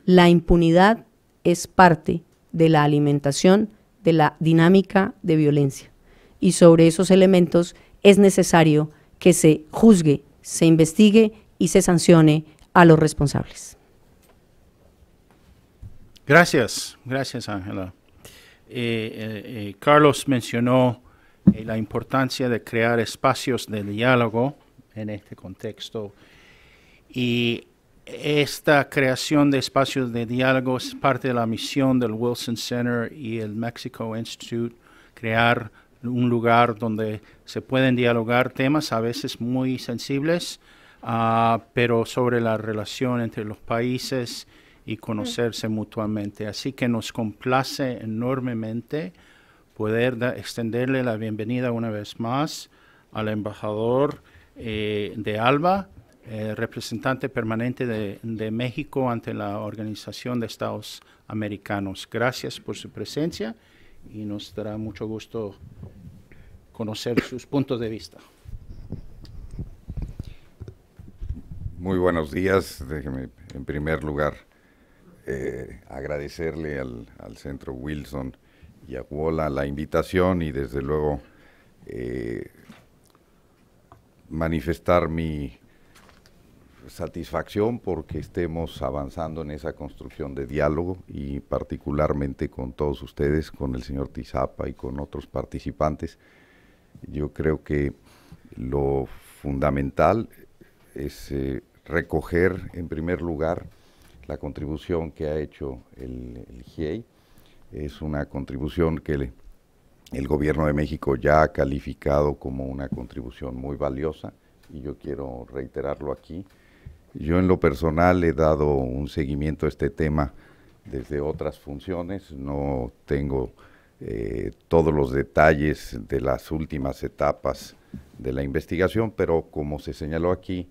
La impunidad es parte de la alimentación de la dinámica de violencia y sobre esos elementos es necesario que se juzgue, se investigue y se sancione a los responsables. Gracias, gracias Ángela. Eh, eh, eh, Carlos mencionó la importancia de crear espacios de diálogo en este contexto y esta creación de espacios de diálogo es parte de la misión del Wilson Center y el Mexico Institute, crear un lugar donde se pueden dialogar temas a veces muy sensibles, ah, pero sobre la relación entre los países y conocerse mm. mutuamente. Así que nos complace enormemente poder extenderle la bienvenida una vez más al embajador eh, de ALBA, eh, representante permanente de, México ante la Organización de Estados Americanos. Gracias por su presencia y nos dará mucho gusto conocer sus puntos de vista. Muy buenos días. Déjeme, en primer lugar, eh, agradecerle al, al, Centro Wilson y a Wola la invitación y desde luego eh, manifestar mi satisfacción porque estemos avanzando en esa construcción de diálogo y particularmente con todos ustedes, con el señor Tizapa y con otros participantes. Yo creo que lo fundamental es eh, recoger en primer lugar la contribución que ha hecho el, GIEI. Es una contribución que el gobierno de México ya ha calificado como una contribución muy valiosa y yo quiero reiterarlo aquí. Yo en lo personal he dado un seguimiento a este tema desde otras funciones, no tengo eh, todos los detalles de las últimas etapas de la investigación, pero como se señaló aquí,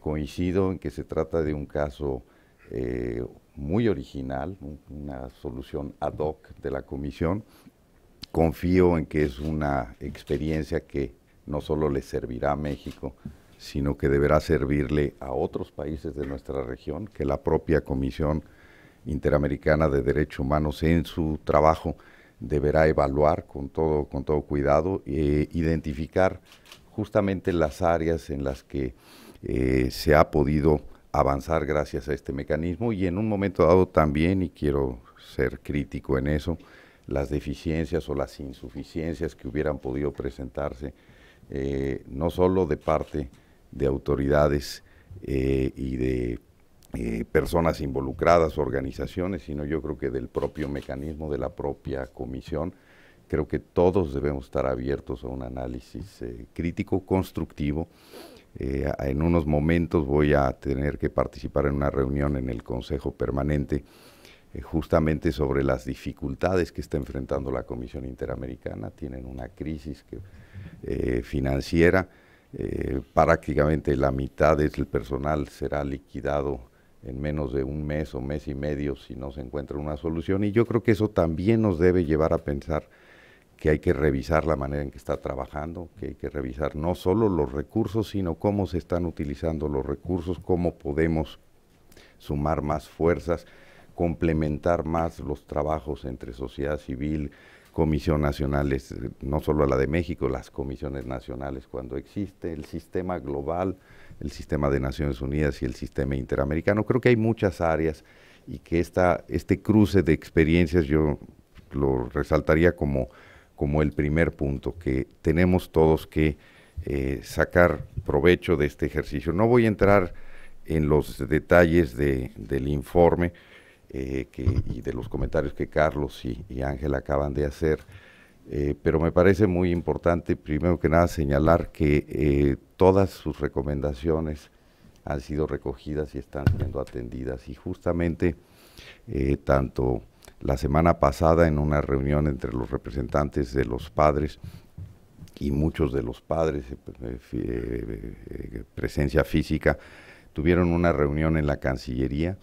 coincido en que se trata de un caso eh, muy original, una solución ad hoc de la comisión. Confío en que es una experiencia que no solo le servirá a México, sino que deberá servirle a otros países de nuestra región, que la propia Comisión Interamericana de Derechos Humanos en su trabajo deberá evaluar con todo, cuidado, e identificar justamente las áreas en las que eh, se ha podido avanzar gracias a este mecanismo y en un momento dado también, y quiero ser crítico en eso, las deficiencias o las insuficiencias que hubieran podido presentarse, eh, no solo de parte de autoridades eh, y de eh, personas involucradas, organizaciones, sino yo creo que del propio mecanismo, de la propia comisión. Creo que todos debemos estar abiertos a un análisis eh, crítico, constructivo. en unos momentos voy a tener que participar en una reunión en el Consejo Permanente justamente sobre las dificultades que está enfrentando la Comisión Interamericana. Tienen una crisis que, financiera eh, prácticamente la mitad del personal será liquidado en menos de un mes o mes y medio si no se encuentra una solución. Y yo creo que eso también nos debe llevar a pensar que hay que revisar la manera en que está trabajando, que hay que revisar no solo los recursos, sino cómo se están utilizando los recursos, cómo podemos sumar más fuerzas, complementar más los trabajos entre sociedad civil, Comisión Nacionales, eh, no solo la de México, las comisiones nacionales cuando existe, el sistema global, el sistema de Naciones Unidas y el sistema interamericano. Creo que hay muchas áreas y que esta, este cruce de experiencias yo lo resaltaría como, como el primer punto, que tenemos todos que eh, sacar provecho de este ejercicio. No voy a entrar en los detalles del informe, eh, y de los comentarios que Carlos y Ángel acaban de hacer. Eh, pero me parece muy importante, primero que nada, señalar que eh, todas sus recomendaciones han sido recogidas y están siendo atendidas. Y justamente, tanto la semana pasada en una reunión entre los representantes de los padres y muchos de los padres, pues, presencia física, tuvieron una reunión en la Cancillería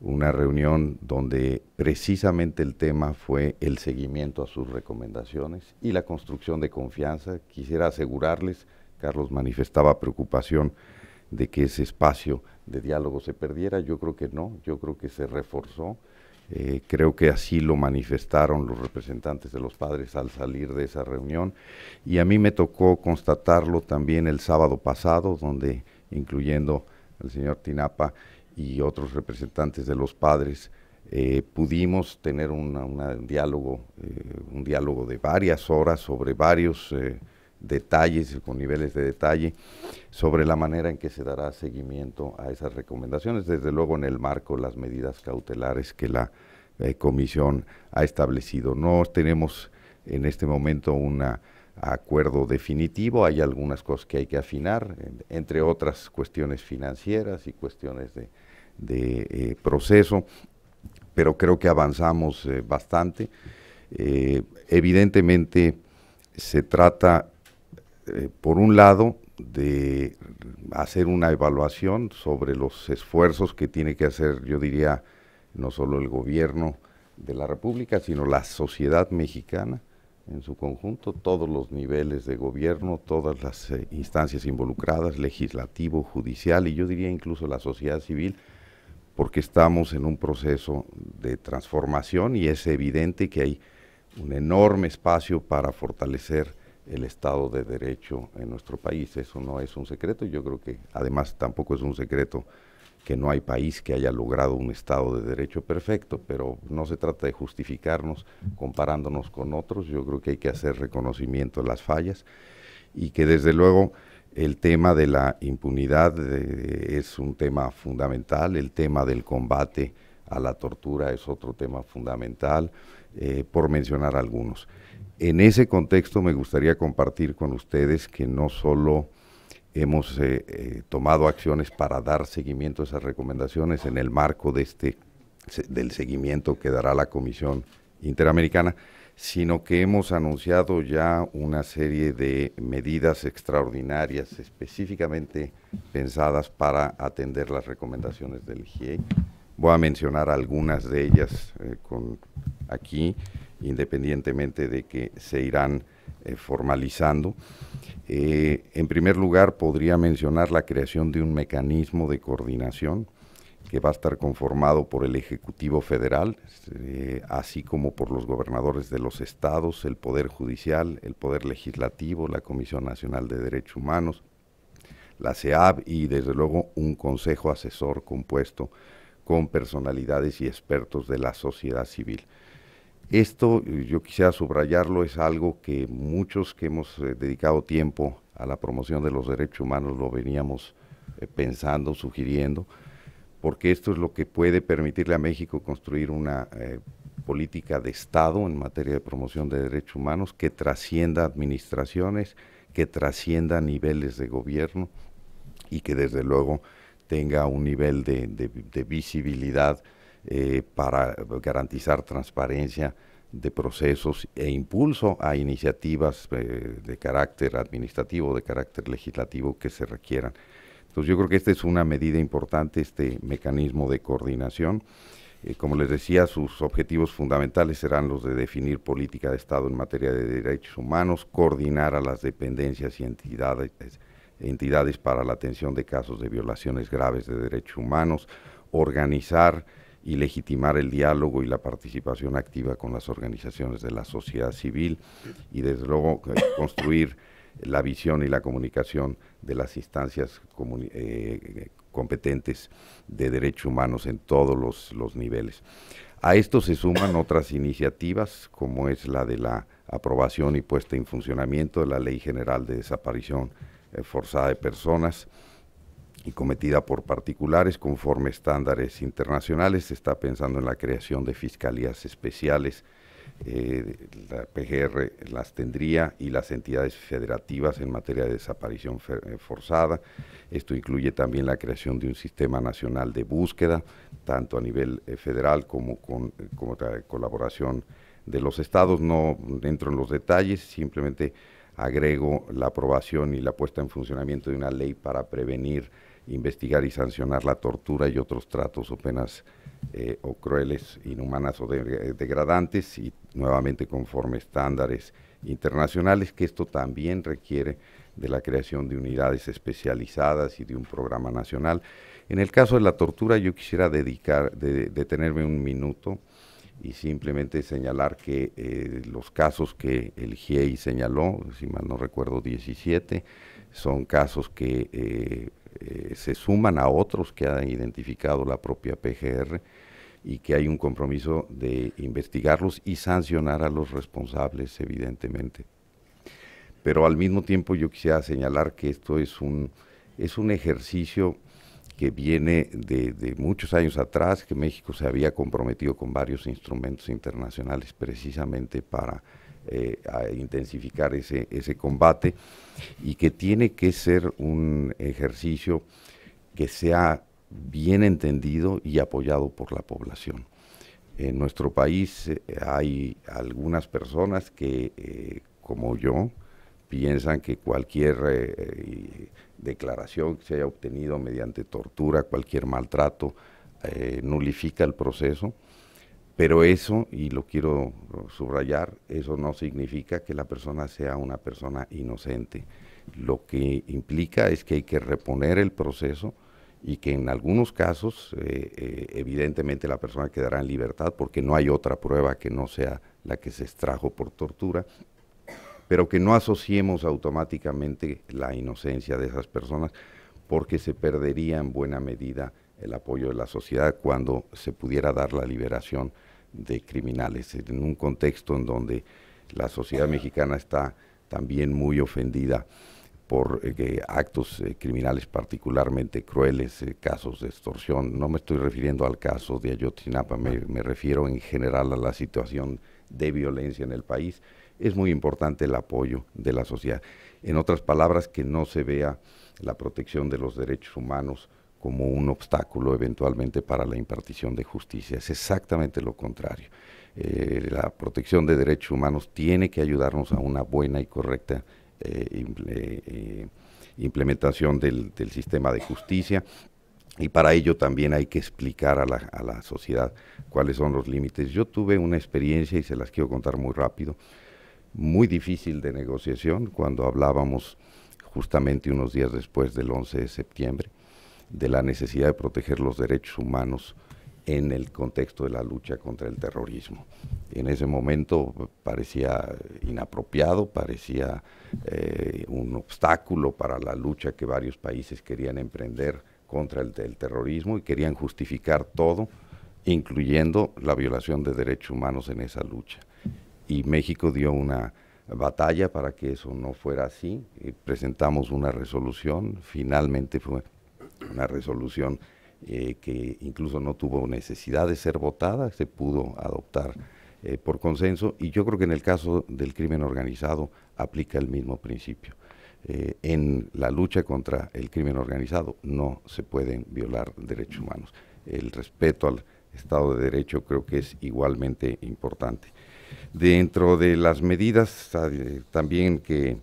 una reunión donde precisamente el tema fue el seguimiento a sus recomendaciones y la construcción de confianza. Quisiera asegurarles, Carlos manifestaba preocupación de que ese espacio de diálogo se perdiera. Yo creo que no, yo creo que se reforzó. Eh, creo que así lo manifestaron los representantes de los padres al salir de esa reunión. Y a mí me tocó constatarlo también el sábado pasado, donde incluyendo al señor Tinapa, y otros representantes de los padres, eh, pudimos tener un, diálogo, eh, un diálogo de varias horas sobre varios eh, detalles, con niveles de detalle, sobre la manera en que se dará seguimiento a esas recomendaciones, desde luego en el marco de las medidas cautelares que la comisión ha establecido. No tenemos en este momento un acuerdo definitivo, hay algunas cosas que hay que afinar, entre otras cuestiones financieras y cuestiones de de eh, proceso, pero creo que avanzamos eh, bastante. Eh, evidentemente se trata, por un lado, de hacer una evaluación sobre los esfuerzos que tiene que hacer, yo diría, no solo el gobierno de la República, sino la sociedad mexicana en su conjunto, todos los niveles de gobierno, todas las instancias involucradas, legislativo, judicial y yo diría incluso la sociedad civil, porque estamos en un proceso de transformación y es evidente que hay un enorme espacio para fortalecer el Estado de Derecho en nuestro país. Eso no es un secreto yo creo que además tampoco es un secreto que no hay país que haya logrado un Estado de Derecho perfecto, pero no se trata de justificarnos comparándonos con otros. Yo creo que hay que hacer reconocimiento de las fallas y que desde luego el tema de la impunidad es un tema fundamental, el tema del combate a la tortura es otro tema fundamental, eh, por mencionar algunos. En ese contexto me gustaría compartir con ustedes que no solo hemos eh, eh, tomado acciones para dar seguimiento a esas recomendaciones en el marco de este, del seguimiento que dará la Comisión Interamericana, sino que hemos anunciado ya una serie de medidas extraordinarias específicamente pensadas para atender las recomendaciones del GIE. Voy a mencionar algunas de ellas eh, aquí, independientemente de que se irán eh, formalizando. Eh, en primer lugar, podría mencionar la creación de un mecanismo de coordinación que va a estar conformado por el Ejecutivo Federal, eh, así como por los gobernadores de los estados, el Poder Judicial, el Poder Legislativo, la Comisión Nacional de Derechos Humanos, la CEAB y desde luego un consejo asesor compuesto con personalidades y expertos de la sociedad civil. Esto, yo quisiera subrayarlo, es algo que muchos que hemos eh, dedicado tiempo a la promoción de los derechos humanos lo veníamos eh, pensando, sugiriendo, porque esto es lo que puede permitirle a México construir una eh, política de Estado en materia de promoción de derechos humanos que trascienda administraciones, que trascienda niveles de gobierno y que desde luego tenga un nivel de, visibilidad eh, para garantizar transparencia de procesos e impulso a iniciativas eh, de carácter administrativo, de carácter legislativo que se requieran. Entonces yo creo que esta es una medida importante, este mecanismo de coordinación. Eh, como les decía, sus objetivos fundamentales serán los de definir política de Estado en materia de derechos humanos, coordinar a las dependencias y entidades, entidades para la atención de casos de violaciones graves de derechos humanos, organizar y legitimar el diálogo y la participación activa con las organizaciones de la sociedad civil y desde luego eh, construir la visión y la comunicación de las instancias eh, competentes de derechos humanos en todos los, los niveles. A esto se suman otras iniciativas, como es la de la aprobación y puesta en funcionamiento de la Ley General de Desaparición eh, Forzada de Personas y cometida por particulares conforme estándares internacionales. Se está pensando en la creación de fiscalías especiales eh, la PGR las tendría y las entidades federativas en materia de desaparición eh, forzada. Esto incluye también la creación de un sistema nacional de búsqueda, tanto a nivel eh, federal como con colaboración de los estados. No entro en los detalles, simplemente agrego la aprobación y la puesta en funcionamiento de una ley para prevenir investigar y sancionar la tortura y otros tratos o penas eh, o crueles, inhumanas o eh, degradantes y nuevamente conforme estándares internacionales, que esto también requiere de la creación de unidades especializadas y de un programa nacional. En el caso de la tortura yo quisiera dedicar, de, detenerme un minuto y simplemente señalar que eh, los casos que el GIEI e señaló, si mal no recuerdo 17, son casos que eh, se suman a otros que han identificado la propia PGR y que hay un compromiso de investigarlos y sancionar a los responsables, evidentemente. Pero al mismo tiempo yo quisiera señalar que esto es un, es un ejercicio que viene de, muchos años atrás, que México se había comprometido con varios instrumentos internacionales precisamente para eh, a intensificar ese, combate y que tiene que ser un ejercicio que sea bien entendido y apoyado por la población. En nuestro país eh, hay algunas personas que, eh, como yo, piensan que cualquier declaración que se haya obtenido mediante tortura, cualquier maltrato, nulifica el proceso. Pero eso, y lo quiero subrayar, eso no significa que la persona sea una persona inocente. Lo que implica es que hay que reponer el proceso y que en algunos casos, eh, eh, evidentemente, la persona quedará en libertad porque no hay otra prueba que no sea la que se extrajo por tortura, pero que no asociemos automáticamente la inocencia de esas personas porque se perdería en buena medida el apoyo de la sociedad cuando se pudiera dar la liberación de criminales, en un contexto en donde la sociedad mexicana está también muy ofendida por eh, actos eh, criminales particularmente crueles, eh, casos de extorsión. No me estoy refiriendo al caso de Ayotzinapa, me, refiero en general a la situación de violencia en el país. Es muy importante el apoyo de la sociedad. En otras palabras, que no se vea la protección de los derechos humanos como un obstáculo eventualmente para la impartición de justicia. Es exactamente lo contrario. Eh, la protección de derechos humanos tiene que ayudarnos a una buena y correcta eh, eh, implementación del, sistema de justicia y para ello también hay que explicar a la, a la sociedad cuáles son los límites. Yo tuve una experiencia y se las quiero contar muy rápido, muy difícil de negociación cuando hablábamos justamente unos días después del 11 de septiembre de la necesidad de proteger los derechos humanos en el contexto de la lucha contra el terrorismo. En ese momento parecía inapropiado, parecía eh, un obstáculo para la lucha que varios países querían emprender contra el, terrorismo y querían justificar todo, incluyendo la violación de derechos humanos en esa lucha. Y México dio una batalla para que eso no fuera así, y eh, presentamos una resolución, finalmente fue una resolución eh, que incluso no tuvo necesidad de ser votada, se pudo adoptar eh, por consenso y yo creo que en el caso del crimen organizado aplica el mismo principio. Eh, en la lucha contra el crimen organizado no se pueden violar derechos humanos. El respeto al Estado de Derecho creo que es igualmente importante. Dentro de las medidas también que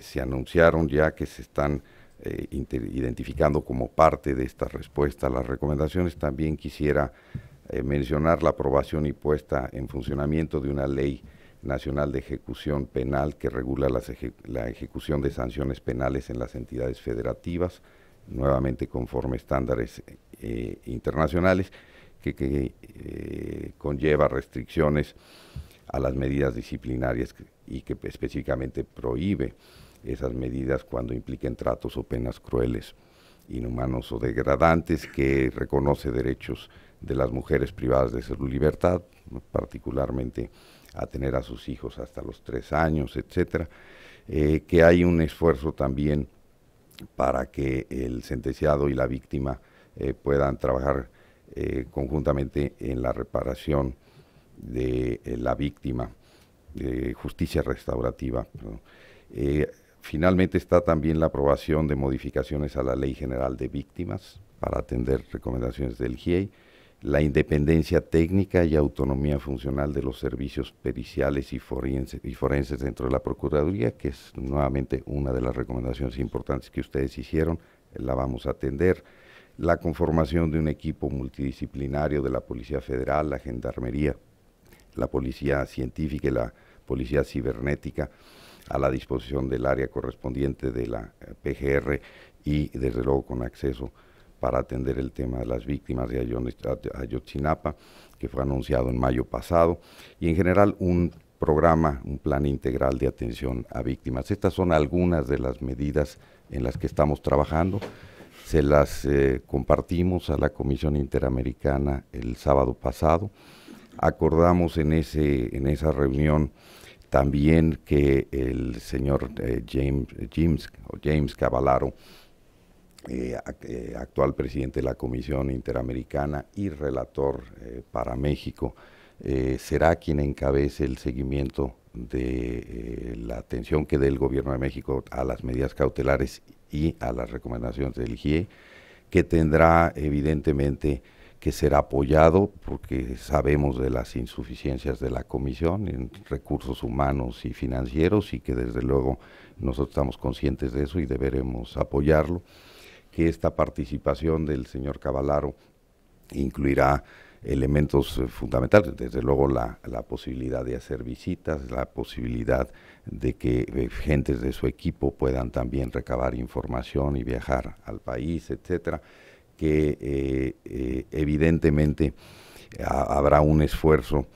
se anunciaron ya que se están eh, identificando como parte de esta respuesta a las recomendaciones. También quisiera eh, mencionar la aprobación y puesta en funcionamiento de una ley nacional de ejecución penal que regula la ejecución de sanciones penales en las entidades federativas, nuevamente conforme estándares eh, internacionales, que, que conlleva restricciones a las medidas disciplinarias y que específicamente prohíbe esas medidas cuando impliquen tratos o penas crueles, inhumanos o degradantes, que reconoce derechos de las mujeres privadas de su libertad, particularmente a tener a sus hijos hasta los tres años, etcétera, eh, que hay un esfuerzo también para que el sentenciado y la víctima eh, puedan trabajar eh, conjuntamente en la reparación de la víctima, de justicia restaurativa. Finalmente está también la aprobación de modificaciones a la Ley General de Víctimas para atender recomendaciones del GIEI, la independencia técnica y autonomía funcional de los servicios periciales y forenses, y forenses dentro de la Procuraduría, que es nuevamente una de las recomendaciones importantes que ustedes hicieron, la vamos a atender. La conformación de un equipo multidisciplinario de la Policía Federal, la Gendarmería, la Policía Científica y la Policía Cibernética a la disposición del área correspondiente de la eh, PGR y desde luego con acceso para atender el tema de las víctimas de Ayotzinapa, que fue anunciado en mayo pasado, y en general un programa, un plan integral de atención a víctimas. Estas son algunas de las medidas en las que estamos trabajando. Se las eh, compartimos a la Comisión Interamericana el sábado pasado. Acordamos en, ese, en esa reunión también que el señor eh, James, eh, James, Cavallaro, eh, actual presidente de la Comisión Interamericana y relator para México, será quien encabece el seguimiento de la atención que dé el gobierno de México a las medidas cautelares y a las recomendaciones del GIE, que tendrá evidentemente que será apoyado porque sabemos de las insuficiencias de la comisión en recursos humanos y financieros y que desde luego nosotros estamos conscientes de eso y deberemos apoyarlo, que esta participación del señor Cavalaro incluirá elementos fundamentales, desde luego la, posibilidad de hacer visitas, la posibilidad de que eh, gentes de su equipo puedan también recabar información y viajar al país, etcétera que eh, eh, evidentemente habrá un esfuerzo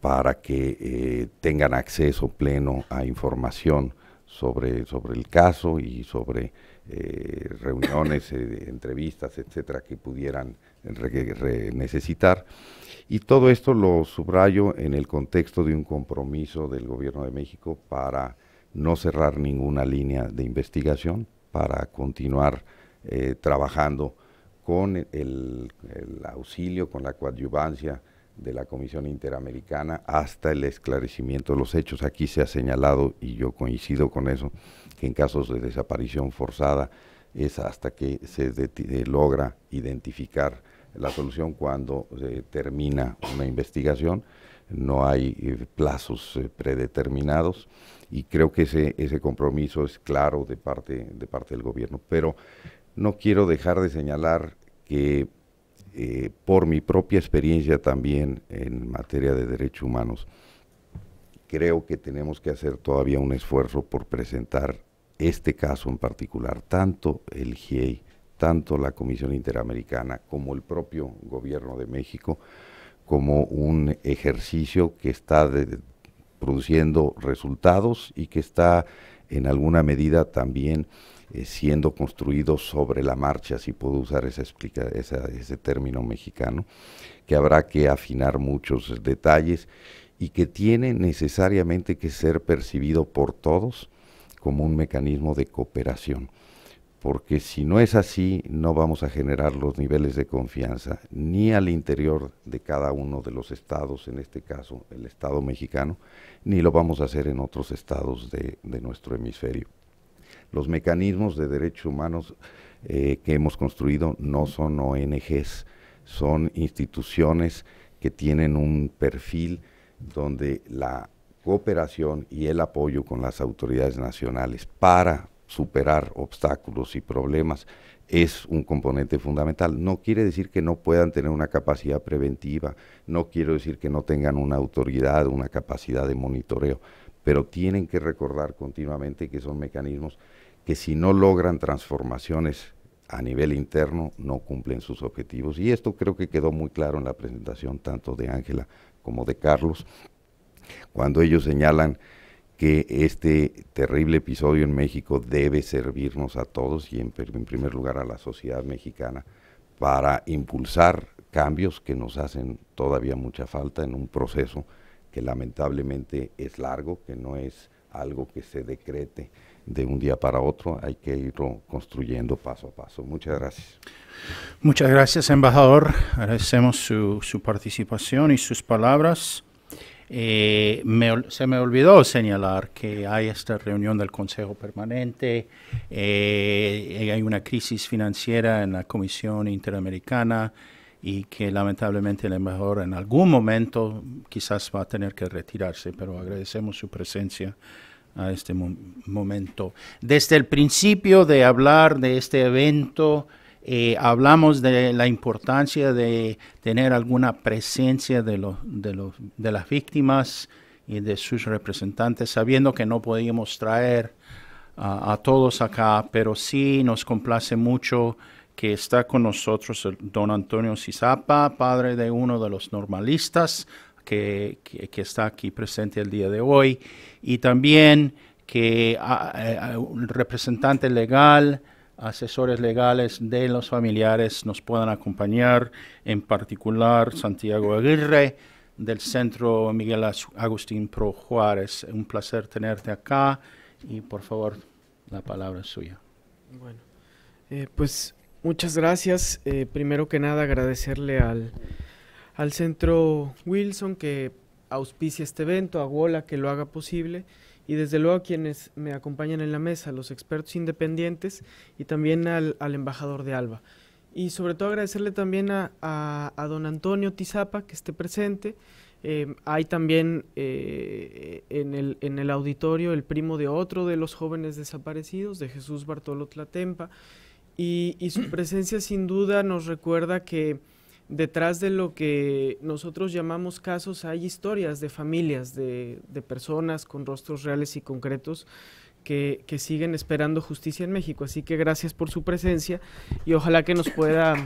para que eh, tengan acceso pleno a información sobre, sobre el caso y sobre reuniones, entrevistas, etcétera, que pudieran necesitar. Y todo esto lo subrayo en el contexto de un compromiso del Gobierno de México para no cerrar ninguna línea de investigación, para continuar trabajando con el, auxilio, con la coadyuvancia de la Comisión Interamericana hasta el esclarecimiento de los hechos. Aquí se ha señalado, y yo coincido con eso, que en casos de desaparición forzada es hasta que se eh, logra identificar la solución cuando termina una investigación. No hay eh, plazos eh, predeterminados y creo que ese, ese compromiso es claro de parte, de parte del gobierno. Pero no quiero dejar de señalar que eh, por mi propia experiencia también en materia de derechos humanos, creo que tenemos que hacer todavía un esfuerzo por presentar este caso en particular, tanto el GIEI, tanto la Comisión Interamericana como el propio Gobierno de México, como un ejercicio que está produciendo resultados y que está en alguna medida también eh, siendo construido sobre la marcha, si puedo usar esa ese término mexicano, que habrá que afinar muchos detalles y que tiene necesariamente que ser percibido por todos como un mecanismo de cooperación porque si no es así, no vamos a generar los niveles de confianza ni al interior de cada uno de los estados, en este caso el Estado mexicano, ni lo vamos a hacer en otros estados de nuestro hemisferio los mecanismos de derechos humanos eh, que hemos construido no son ONGs, son instituciones que tienen un perfil donde la cooperación y el apoyo con las autoridades nacionales para superar obstáculos y problemas es un componente fundamental. No quiere decir que no puedan tener una capacidad preventiva, no quiero decir que no tengan una autoridad, una capacidad de monitoreo, pero tienen que recordar continuamente que son mecanismos que si no logran transformaciones a nivel interno no cumplen sus objetivos. Y esto creo que quedó muy claro en la presentación tanto de Ángela como de Carlos, cuando ellos señalan que este terrible episodio en México debe servirnos a todos y en, en primer lugar a la sociedad mexicana para impulsar cambios que nos hacen todavía mucha falta en un proceso que lamentablemente es largo, que no es algo que se decrete de un día para otro, hay que irlo construyendo paso a paso. Muchas gracias. Muchas gracias, embajador. Agradecemos su, su participación y sus palabras. Eh, se me olvidó señalar que hay esta reunión del Consejo Permanente, eh, hay una crisis financiera en la Comisión Interamericana y que lamentablemente el embajador en algún momento quizás va a tener que retirarse, pero agradecemos su presencia a este momento. Desde el principio de hablar de este evento, eh, hablamos de la importancia de tener alguna presencia de, los, de, los, de las víctimas y de sus representantes, sabiendo que no podíamos traer a todos acá, pero sí nos complace mucho que está con nosotros el don Antonio Cizapa, padre de uno de los normalistas, que, está aquí presente el día de hoy y también que ah, eh, ah, un representante legal, asesores legales de los familiares nos puedan acompañar, en particular Santiago Aguirre del Centro Miguel Agustín Pro Juárez. Un placer tenerte acá y por favor la palabra es suya. Bueno, eh, pues muchas gracias. Eh, primero que nada agradecerle al al centro Wilson que auspicia este evento, a Wola que lo haga posible y desde luego a quienes me acompañan en la mesa, los expertos independientes y también al, embajador de Alba. Y sobre todo agradecerle también a, don Antonio Tizapa que esté presente. Eh, hay también eh, en, el, auditorio el primo de otro de los jóvenes desaparecidos, de Jesús Bartolo Tlatempa, y su presencia sin duda nos recuerda que detrás de lo que nosotros llamamos casos hay historias de familias, de, personas con rostros reales y concretos que, que, siguen esperando justicia en México. Así que gracias por su presencia y ojalá que nos pueda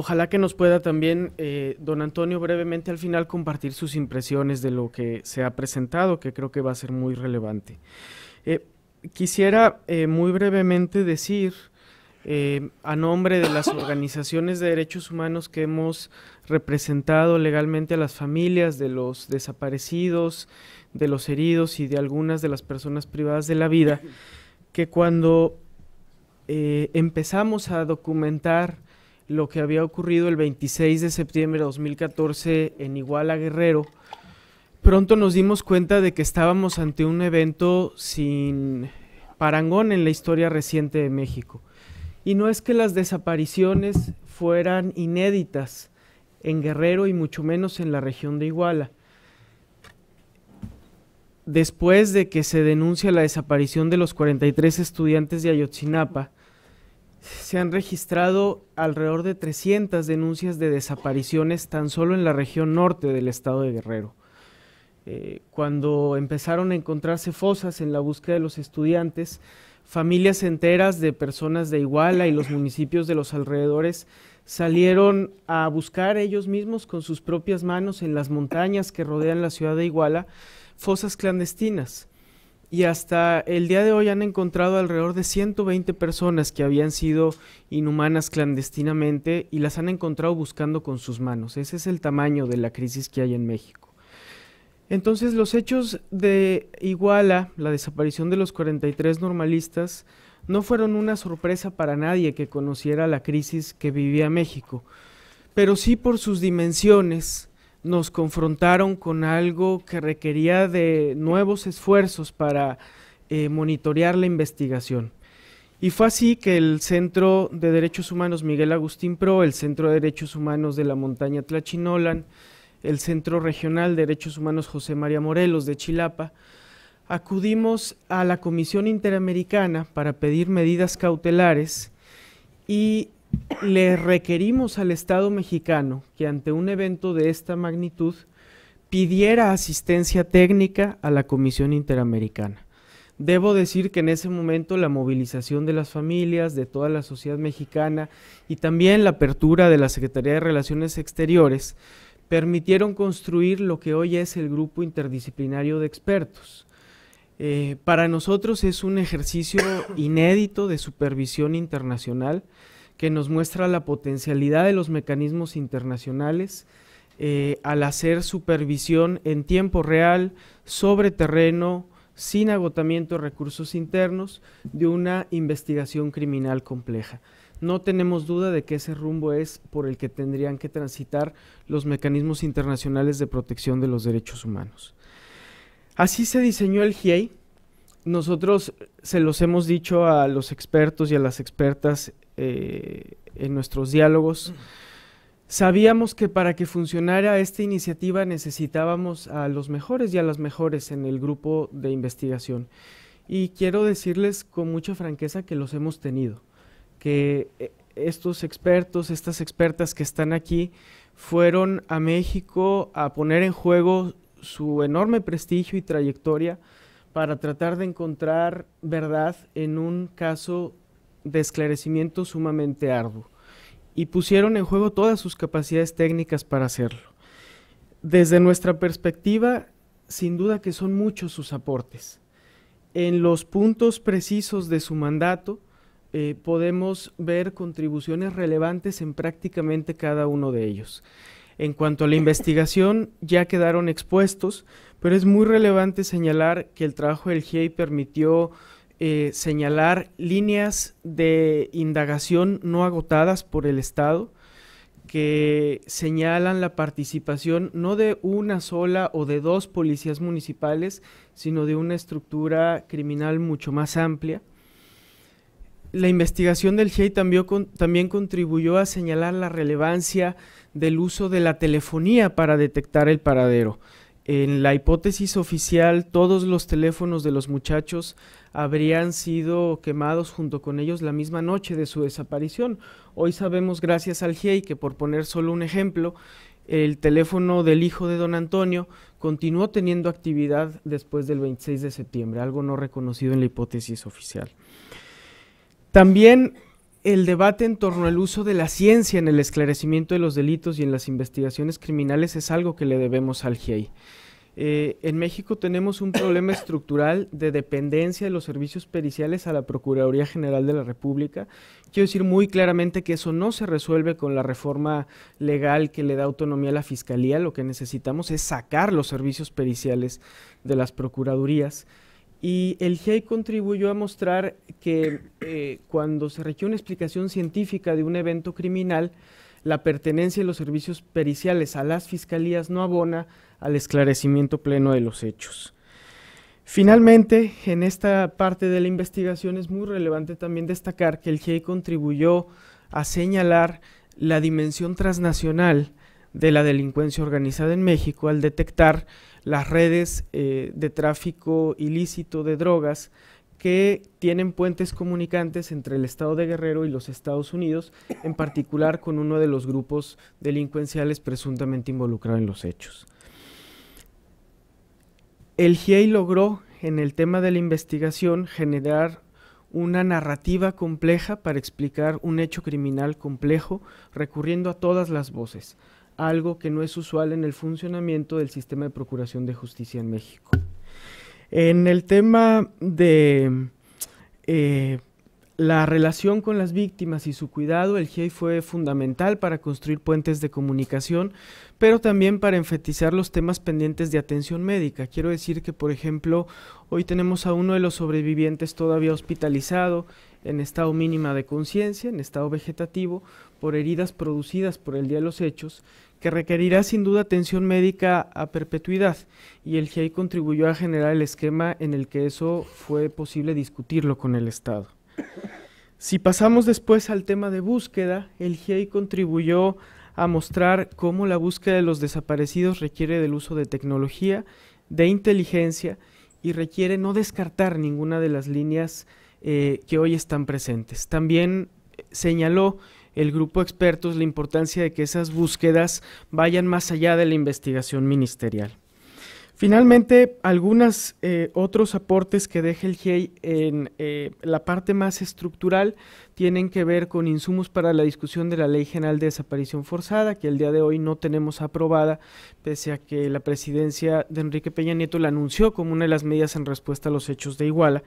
Ojalá que nos pueda también, eh, don Antonio, brevemente al final compartir sus impresiones de lo que se ha presentado, que creo que va a ser muy relevante. Eh, quisiera eh, muy brevemente decir, a nombre de las organizaciones de derechos humanos que hemos representado legalmente a las familias de los desaparecidos, de los heridos y de algunas de las personas privadas de la vida, que cuando empezamos a documentar lo que había ocurrido el 26 de septiembre de 2014 en Iguala Guerrero, pronto nos dimos cuenta de que estábamos ante un evento sin parangón en la historia reciente de México. Y no es que las desapariciones fueran inéditas en Guerrero y mucho menos en la región de Iguala. Después de que se denuncia la desaparición de los 43 estudiantes de Ayotzinapa, se han registrado alrededor de 300 denuncias de desapariciones tan solo en la región norte del estado de Guerrero. Eh, cuando empezaron a encontrarse fosas en la búsqueda de los estudiantes, familias enteras de personas de Iguala y los municipios de los alrededores salieron a buscar ellos mismos con sus propias manos en las montañas que rodean la ciudad de Iguala fosas clandestinas y hasta el día de hoy han encontrado alrededor de 120 personas que habían sido inhumanas clandestinamente y las han encontrado buscando con sus manos. Ese es el tamaño de la crisis que hay en México. Entonces los hechos de Iguala, la desaparición de los 43 normalistas, no fueron una sorpresa para nadie que conociera la crisis que vivía México, pero sí por sus dimensiones nos confrontaron con algo que requería de nuevos esfuerzos para eh, monitorear la investigación. Y fue así que el Centro de Derechos Humanos Miguel Agustín Pro, el Centro de Derechos Humanos de la Montaña Tlachinolan, el Centro Regional de Derechos Humanos José María Morelos de Chilapa, acudimos a la Comisión Interamericana para pedir medidas cautelares y le requerimos al Estado mexicano que ante un evento de esta magnitud pidiera asistencia técnica a la Comisión Interamericana. Debo decir que en ese momento la movilización de las familias, de toda la sociedad mexicana y también la apertura de la Secretaría de Relaciones Exteriores permitieron construir lo que hoy es el grupo interdisciplinario de expertos. Eh, para nosotros es un ejercicio inédito de supervisión internacional que nos muestra la potencialidad de los mecanismos internacionales eh, al hacer supervisión en tiempo real sobre terreno, sin agotamiento de recursos internos, de una investigación criminal compleja. No tenemos duda de que ese rumbo es por el que tendrían que transitar los mecanismos internacionales de protección de los derechos humanos. Así se diseñó el GIEI. Nosotros se los hemos dicho a los expertos y a las expertas eh, en nuestros diálogos, sabíamos que para que funcionara esta iniciativa necesitábamos a los mejores y a las mejores en el grupo de investigación. Y quiero decirles con mucha franqueza que los hemos tenido, que eh, estos expertos, estas expertas que están aquí, fueron a México a poner en juego su enorme prestigio y trayectoria para tratar de encontrar verdad en un caso de esclarecimiento sumamente arduo y pusieron en juego todas sus capacidades técnicas para hacerlo. Desde nuestra perspectiva, sin duda que son muchos sus aportes. En los puntos precisos de su mandato eh, podemos ver contribuciones relevantes en prácticamente cada uno de ellos. En cuanto a la investigación, ya quedaron expuestos, pero es muy relevante señalar que el trabajo del GIEI permitió eh, señalar líneas de indagación no agotadas por el Estado que señalan la participación no de una sola o de dos policías municipales, sino de una estructura criminal mucho más amplia. La investigación del GEI también contribuyó a señalar la relevancia del uso de la telefonía para detectar el paradero. En la hipótesis oficial, todos los teléfonos de los muchachos habrían sido quemados junto con ellos la misma noche de su desaparición. Hoy sabemos, gracias al GIEI, que por poner solo un ejemplo, el teléfono del hijo de don Antonio continuó teniendo actividad después del 26 de septiembre, algo no reconocido en la hipótesis oficial. También el debate en torno al uso de la ciencia en el esclarecimiento de los delitos y en las investigaciones criminales es algo que le debemos al GIEI. Eh, en México tenemos un problema estructural de dependencia de los servicios periciales a la Procuraduría General de la República. Quiero decir muy claramente que eso no se resuelve con la reforma legal que le da autonomía a la Fiscalía. Lo que necesitamos es sacar los servicios periciales de las Procuradurías y el GEI contribuyó a mostrar que eh, cuando se requiere una explicación científica de un evento criminal, la pertenencia de los servicios periciales a las fiscalías no abona al esclarecimiento pleno de los hechos. Finalmente, en esta parte de la investigación es muy relevante también destacar que el GEI contribuyó a señalar la dimensión transnacional de la delincuencia organizada en México al detectar las redes eh, de tráfico ilícito de drogas que tienen puentes comunicantes entre el estado de Guerrero y los Estados Unidos, en particular con uno de los grupos delincuenciales presuntamente involucrados en los hechos. El GIEI logró en el tema de la investigación generar una narrativa compleja para explicar un hecho criminal complejo, recurriendo a todas las voces, algo que no es usual en el funcionamiento del sistema de procuración de justicia en México. En el tema de eh, la relación con las víctimas y su cuidado, el GIEI fue fundamental para construir puentes de comunicación, pero también para enfatizar los temas pendientes de atención médica. Quiero decir que, por ejemplo, hoy tenemos a uno de los sobrevivientes todavía hospitalizado en estado mínima de conciencia, en estado vegetativo, por heridas producidas por el día de los hechos, que requerirá sin duda atención médica a perpetuidad y el GIEI contribuyó a generar el esquema en el que eso fue posible discutirlo con el Estado. Si pasamos después al tema de búsqueda, el GIEI contribuyó a mostrar cómo la búsqueda de los desaparecidos requiere del uso de tecnología, de inteligencia y requiere no descartar ninguna de las líneas eh, que hoy están presentes. También eh, señaló el grupo de expertos la importancia de que esas búsquedas vayan más allá de la investigación ministerial. Finalmente, algunos eh, otros aportes que deja el GIEI e en eh, la parte más estructural tienen que ver con insumos para la discusión de la Ley General de Desaparición Forzada, que el día de hoy no tenemos aprobada, pese a que la presidencia de Enrique Peña Nieto la anunció como una de las medidas en respuesta a los hechos de Iguala.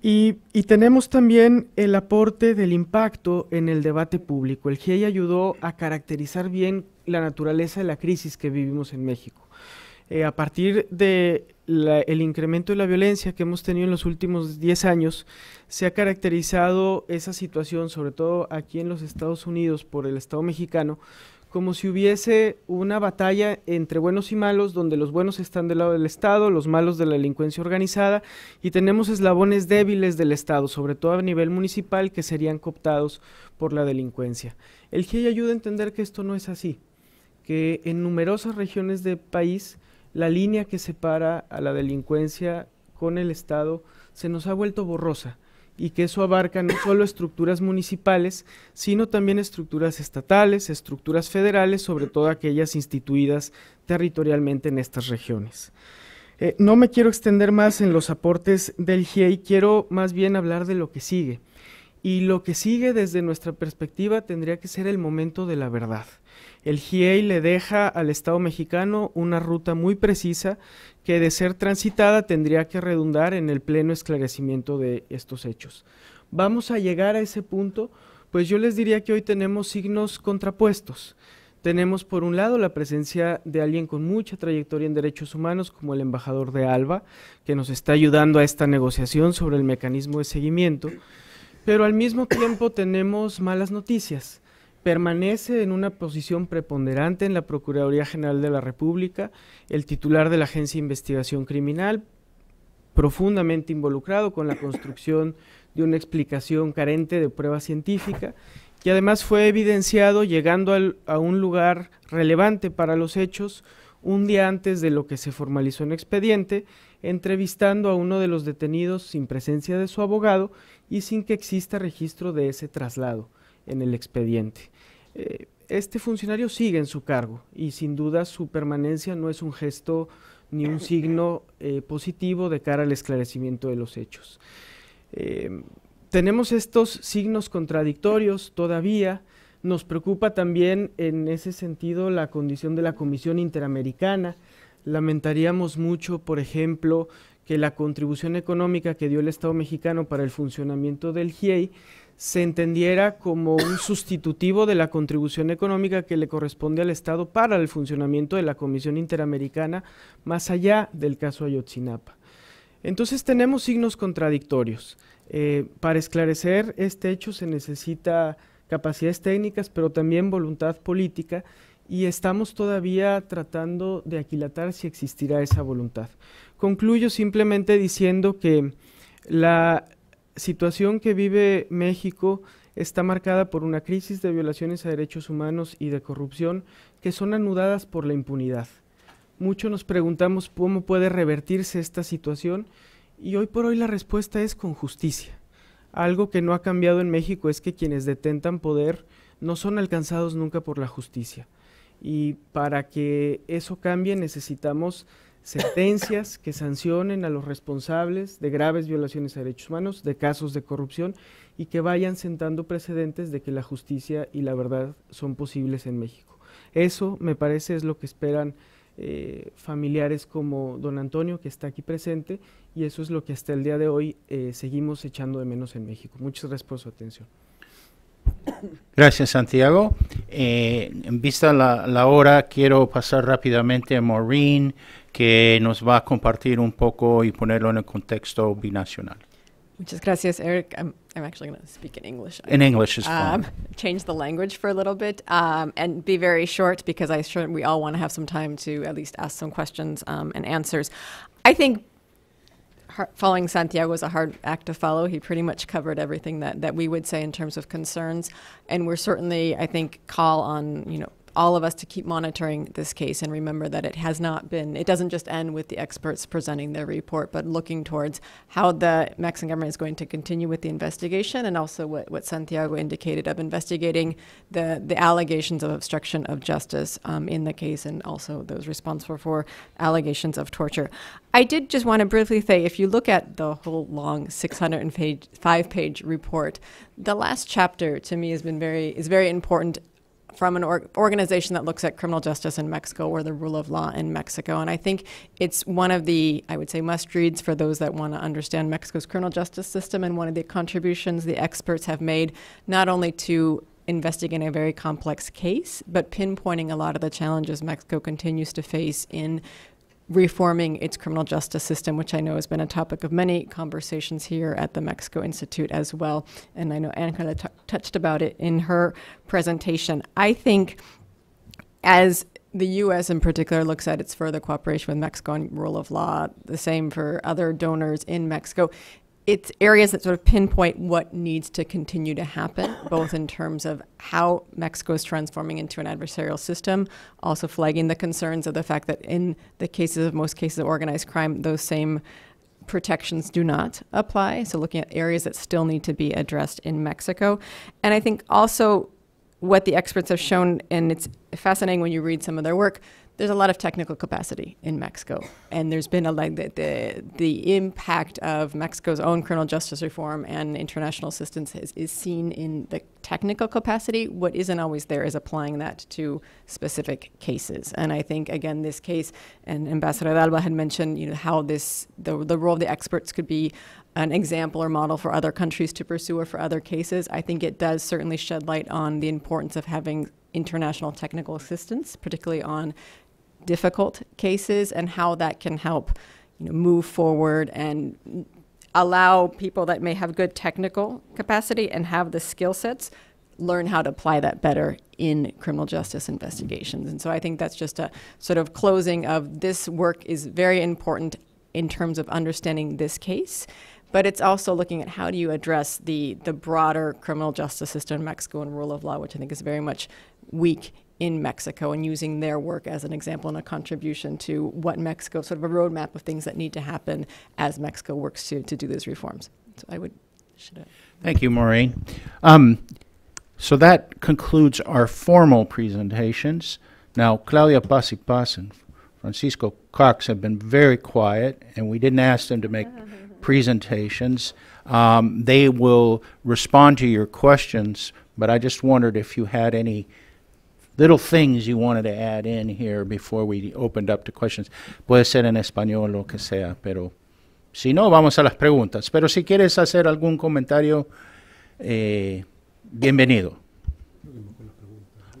Y, tenemos también el aporte del impacto en el debate público. El GIEI ayudó a caracterizar bien la naturaleza de la crisis que vivimos en México. Eh, a partir del el incremento de la violencia que hemos tenido en los últimos 10 años, se ha caracterizado esa situación, sobre todo aquí en los Estados Unidos, por el Estado mexicano, como si hubiese una batalla entre buenos y malos, donde los buenos están del lado del Estado, los malos de la delincuencia organizada, y tenemos eslabones débiles del Estado, sobre todo a nivel municipal, que serían cooptados por la delincuencia. El GIEI ayuda a entender que esto no es así, que en numerosas regiones del país la línea que separa a la delincuencia con el Estado se nos ha vuelto borrosa y que eso abarca no solo estructuras municipales, sino también estructuras estatales, estructuras federales, sobre todo aquellas instituidas territorialmente en estas regiones. Eh, no me quiero extender más en los aportes del GIEI, quiero más bien hablar de lo que sigue. Y lo que sigue desde nuestra perspectiva tendría que ser el momento de la verdad. El GIEI le deja al Estado mexicano una ruta muy precisa que de ser transitada tendría que redundar en el pleno esclarecimiento de estos hechos. Vamos a llegar a ese punto, pues yo les diría que hoy tenemos signos contrapuestos. Tenemos por un lado la presencia de alguien con mucha trayectoria en derechos humanos, como el embajador de Alba, que nos está ayudando a esta negociación sobre el mecanismo de seguimiento. Pero al mismo tiempo tenemos malas noticias. Permanece en una posición preponderante en la Procuraduría General de la República el titular de la Agencia de Investigación Criminal, profundamente involucrado con la construcción de una explicación carente de prueba científica, que además fue evidenciado llegando a un lugar relevante para los hechos un día antes de lo que se formalizó en expediente, entrevistando a uno de los detenidos sin presencia de su abogado y sin que exista registro de ese traslado en el expediente. Eh, este funcionario sigue en su cargo y sin duda su permanencia no es un gesto ni un signo eh, positivo de cara al esclarecimiento de los hechos. Eh, tenemos estos signos contradictorios todavía. Nos preocupa también en ese sentido la condición de la Comisión Interamericana. Lamentaríamos mucho, por ejemplo, que la contribución económica que dio el Estado mexicano para el funcionamiento del GIEI se entendiera como un sustitutivo de la contribución económica que le corresponde al Estado para el funcionamiento de la Comisión Interamericana, más allá del caso Ayotzinapa. Entonces tenemos signos contradictorios. Eh, para esclarecer este hecho se necesita capacidades técnicas, pero también voluntad política y estamos todavía tratando de aquilatar si existirá esa voluntad. Concluyo simplemente diciendo que la situación que vive México está marcada por una crisis de violaciones a derechos humanos y de corrupción que son anudadas por la impunidad. Muchos nos preguntamos cómo puede revertirse esta situación y hoy por hoy la respuesta es con justicia. Algo que no ha cambiado en México es que quienes detentan poder no son alcanzados nunca por la justicia. Y para que eso cambie necesitamos sentencias que sancionen a los responsables de graves violaciones a derechos humanos, de casos de corrupción y que vayan sentando precedentes de que la justicia y la verdad son posibles en México. Eso me parece es lo que esperan eh, familiares como don Antonio, que está aquí presente, y eso es lo que hasta el día de hoy eh, seguimos echando de menos en México. Muchas gracias por su atención. Gracias, Santiago. Eh, en vista la, la hora, quiero pasar rápidamente a Maureen, que nos va a compartir un poco y ponerlo en el contexto binacional. Muchas gracias, Eric. I'm, actually going to speak in English. In English is um, fine. Change the language for a little bit um, and be very short because I sure we all want to have some time to at least ask some questions um, and answers. I think following Santiago was a hard act to follow. He pretty much covered everything that, that we would say in terms of concerns, and we're certainly, I think, call on you know all of us to keep monitoring this case and remember that it has not been, it doesn't just end with the experts presenting their report, but looking towards how the Mexican government is going to continue with the investigation and also what, what Santiago indicated of investigating the, the allegations of obstruction of justice um, in the case and also those responsible for allegations of torture. I did just want to briefly say if you look at the whole long 605 page report, the last chapter to me has been very, is very important from an organization that looks at criminal justice in Mexico or the rule of law in Mexico. And I think it's one of the, I would say, must reads for those that want to understand Mexico's criminal justice system and one of the contributions the experts have made not only to investigating a very complex case, but pinpointing a lot of the challenges Mexico continues to face in reforming its criminal justice system, which I know has been a topic of many conversations here at the Mexico Institute as well. And I know Angela touched about it in her presentation. I think as the U.S. in particular looks at its further cooperation with Mexico on rule of law, the same for other donors in Mexico it's areas that sort of pinpoint what needs to continue to happen, both in terms of how Mexico is transforming into an adversarial system, also flagging the concerns of the fact that in the cases of most cases of organized crime, those same protections do not apply. So looking at areas that still need to be addressed in Mexico. And I think also what the experts have shown, and it's fascinating when you read some of their work, there's a lot of technical capacity in Mexico, and there's been a like the, the, the impact of Mexico's own criminal justice reform and international assistance is, is seen in the technical capacity. What isn't always there is applying that to specific cases, and I think again this case and Ambassador Alba had mentioned you know how this the the role of the experts could be an example or model for other countries to pursue or for other cases. I think it does certainly shed light on the importance of having international technical assistance, particularly on difficult cases and how that can help you know, move forward and allow people that may have good technical capacity and have the skill sets learn how to apply that better in criminal justice investigations. And so I think that's just a sort of closing of this work is very important in terms of understanding this case, but it's also looking at how do you address the the broader criminal justice system in Mexico and rule of law, which I think is very much weak in Mexico and using their work as an example and a contribution to what Mexico, sort of a roadmap of things that need to happen as Mexico works to, to do those reforms. So I would, should I? Thank you, Maureen. Um, so that concludes our formal presentations. Now, Claudia Pasipas and Francisco Cox have been very quiet, and we didn't ask them to make presentations. Um, they will respond to your questions, but I just wondered if you had any little things you wanted to add in here before we opened up to questions. Puede ser en español o que sea, pero si no, vamos a las preguntas. Pero si quieres hacer algún comentario, eh, bienvenido.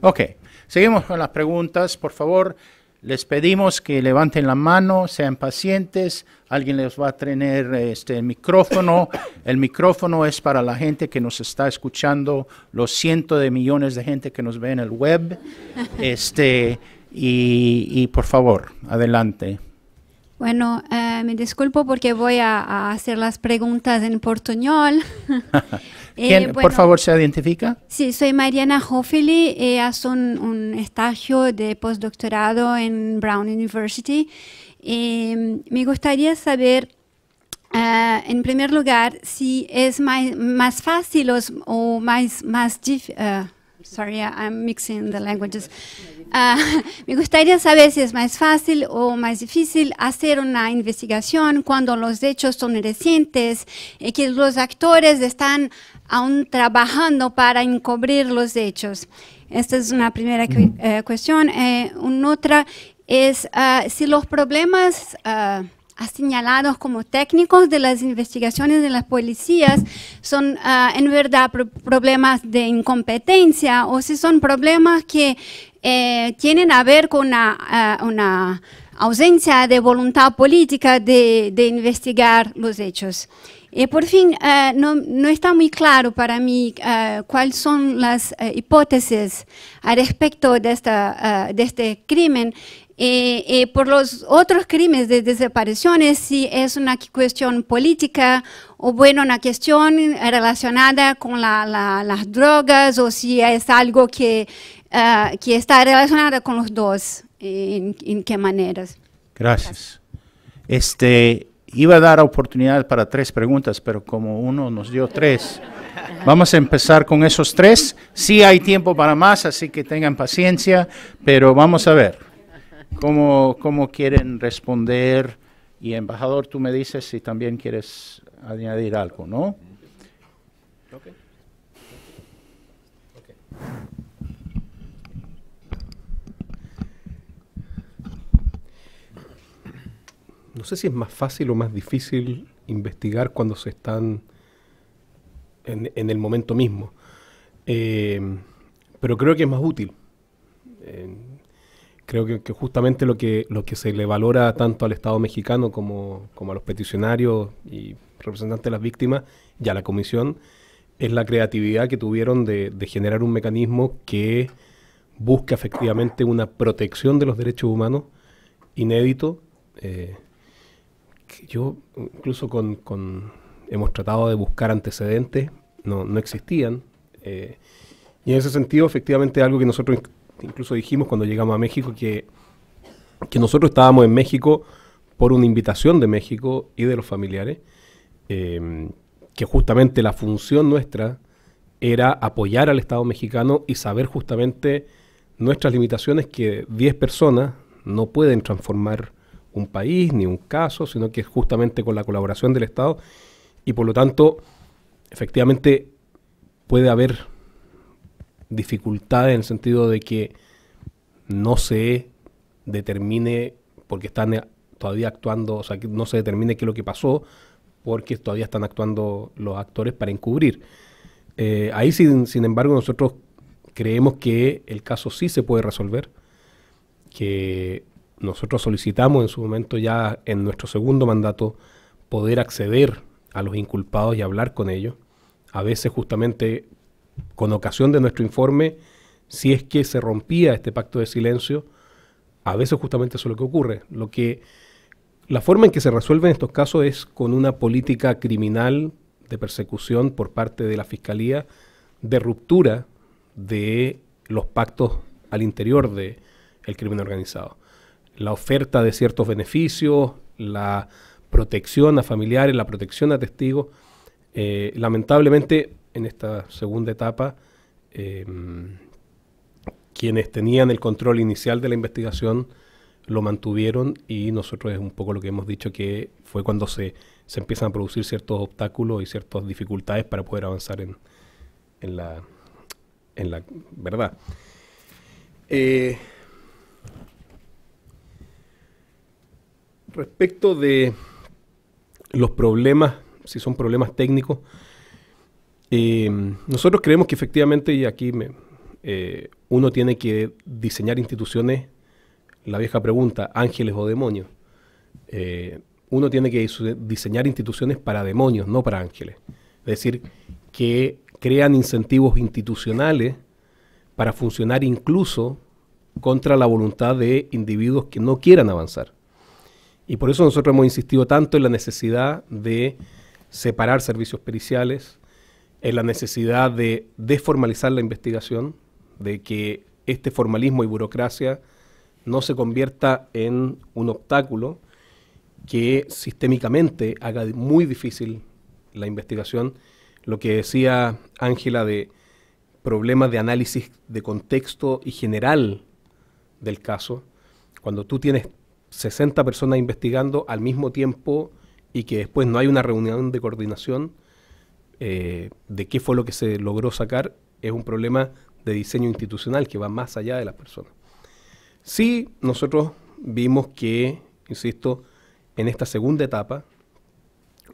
Ok, seguimos con las preguntas, por favor. Les pedimos que levanten la mano, sean pacientes, alguien les va a tener este el micrófono. El micrófono es para la gente que nos está escuchando, los cientos de millones de gente que nos ve en el web. Este, y, por favor, adelante. Bueno, eh, me disculpo porque voy a, a, hacer las preguntas en portuñol. ¿Quién, eh, por favor, se identifica? Sí, soy Mariana Hoffeli, hago un, estagio de postdoctorado en Brown University. Em, me gustaría saber, ah, en primer lugar, si es más, fácil o, más, más difícil. Ah, sorry, I'm mixing the languages. Ah, me gustaría saber si es más fácil o más difícil hacer una investigación cuando los hechos son recientes y eh, que los actores están aún trabajando para encubrir los hechos. Esta es una primera eh, cuestión. Eh, una otra es ah, si los problemas ah, ah, señalados como técnicos de las investigaciones de las policías son en verdad problemas de incompetencia o si son problemas que eh, tienen a ver con una, ausencia de voluntad política de investigar los hechos. Y por fin, eh, no, está muy claro para mí eh, cuáles son las eh, hipótesis al respecto de, esta, de este crimen. por los otros crímenes de desapariciones, si es una cuestión política o bueno, una cuestión relacionada con las drogas o si es algo que, que está relacionada con los dos, en, en qué maneras. Gracias. Este, Iba a dar oportunidad para tres preguntas, pero como uno nos dio tres, vamos a empezar con esos tres. Sí hay tiempo para más, así que tengan paciencia, pero vamos a ver cómo, quieren responder. Y embajador, tú me dices si también quieres añadir algo, ¿no? Okay. no sé si es más fácil o más difícil investigar cuando se están en, el momento mismo. Eh, pero creo que es más útil. Eh, creo que, justamente lo que, lo que se le valora tanto al Estado mexicano como, a los peticionarios y representantes de las víctimas y a la comisión es la creatividad que tuvieron de, generar un mecanismo que busque efectivamente una protección de los derechos humanos inédito eh, yo incluso con, hemos tratado de buscar antecedentes, no, existían. Eh, y en ese sentido, efectivamente, algo que nosotros incluso dijimos cuando llegamos a México, que, nosotros estábamos en México por una invitación de México y de los familiares, eh, que justamente la función nuestra era apoyar al Estado mexicano y saber justamente nuestras limitaciones que 10 personas no pueden transformar un país ni un caso, sino que es justamente con la colaboración del Estado y por lo tanto efectivamente puede haber dificultades en el sentido de que no se determine, porque están eh, todavía actuando, o sea, que no se determine qué es lo que pasó, porque todavía están actuando los actores para encubrir. Eh, ahí, sin, sin embargo, nosotros creemos que el caso sí se puede resolver, que nosotros solicitamos en su momento ya en nuestro segundo mandato poder acceder a los inculpados y hablar con ellos. A veces justamente con ocasión de nuestro informe, si es que se rompía este pacto de silencio, a veces justamente eso es lo que ocurre. Lo que la forma en que se resuelven estos casos es con una política criminal de persecución por parte de la fiscalía de ruptura de los pactos al interior de el crimen organizado la oferta de ciertos beneficios, la protección a familiares, la protección a testigos. Eh, lamentablemente, en esta segunda etapa, em, quienes tenían el control inicial de la investigación lo mantuvieron y nosotros es un poco lo que hemos dicho que fue cuando se, empiezan a producir ciertos obstáculos y ciertas dificultades para poder avanzar en, en, la, en la verdad. Eh, Respecto de los problemas, si son problemas técnicos, eh, nosotros creemos que efectivamente, y aquí me, eh, uno tiene que diseñar instituciones, la vieja pregunta, ángeles o demonios. Eh, uno tiene que diseñar instituciones para demonios, no para ángeles. Es decir, que crean incentivos institucionales para funcionar incluso contra la voluntad de individuos que no quieran avanzar. Y por eso nosotros hemos insistido tanto en la necesidad de separar servicios periciales, en la necesidad de desformalizar la investigación, de que este formalismo y burocracia no se convierta en un obstáculo que sistémicamente haga muy difícil la investigación. Lo que decía Ángela de problemas de análisis de contexto y general del caso, cuando tú tienes 60 personas investigando al mismo tiempo y que después no hay una reunión de coordinación eh, de qué fue lo que se logró sacar, es un problema de diseño institucional que va más allá de las personas. Sí, nosotros vimos que, insisto, en esta segunda etapa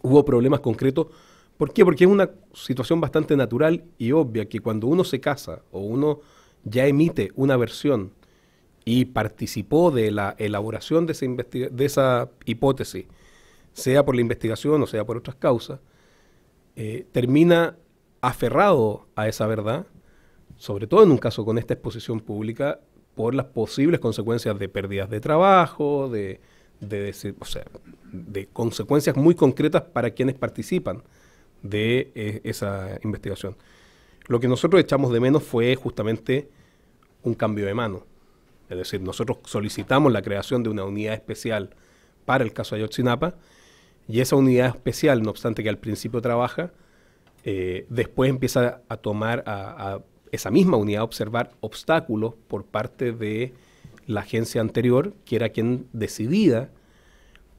hubo problemas concretos. ¿Por qué? Porque es una situación bastante natural y obvia que cuando uno se casa o uno ya emite una versión y participó de la elaboración de esa, hipótesis, sea por la investigación o sea por otras causas, eh, termina aferrado a esa verdad, sobre todo en un caso con esta exposición pública, por las posibles consecuencias de pérdidas de trabajo, de, consecuencias muy concretas para quienes participan de eh, esa investigación. Lo que nosotros echamos de menos fue justamente un cambio de mano es decir, nosotros solicitamos la creación de una unidad especial para el caso Ayotzinapa y esa unidad especial, no obstante que al principio trabaja, eh, después empieza a tomar a, esa misma unidad a observar obstáculos por parte de la agencia anterior, que era quien decidía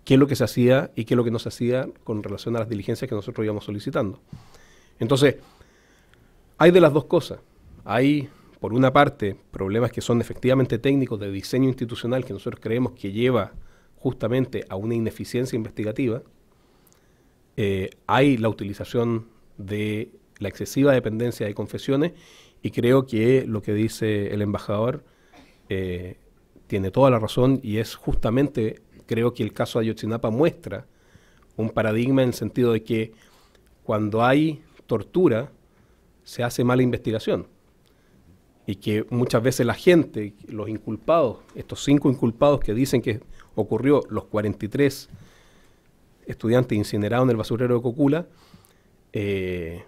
qué es lo que se hacía y qué es lo que no se hacía con relación a las diligencias que nosotros íbamos solicitando. Entonces, hay de las dos cosas. Hay por una parte, problemas que son efectivamente técnicos de diseño institucional que nosotros creemos que lleva justamente a una ineficiencia investigativa. Eh, hay la utilización de la excesiva dependencia de confesiones y creo que lo que dice el embajador eh, tiene toda la razón y es justamente, creo que el caso de Ayotzinapa muestra un paradigma en el sentido de que cuando hay tortura se hace mala investigación y que muchas veces la gente, los inculpados, estos cinco inculpados que dicen que ocurrió, los 43 estudiantes incinerados en el basurero de Cocula, eh,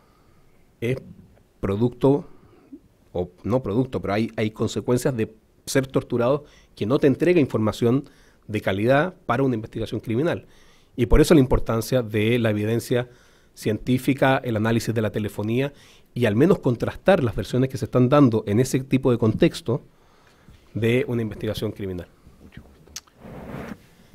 es producto, o no producto, pero hay, hay consecuencias de ser torturados que no te entrega información de calidad para una investigación criminal. Y por eso la importancia de la evidencia científica, el análisis de la telefonía y al menos contrastar las versiones que se están dando en ese tipo de contexto de una investigación criminal.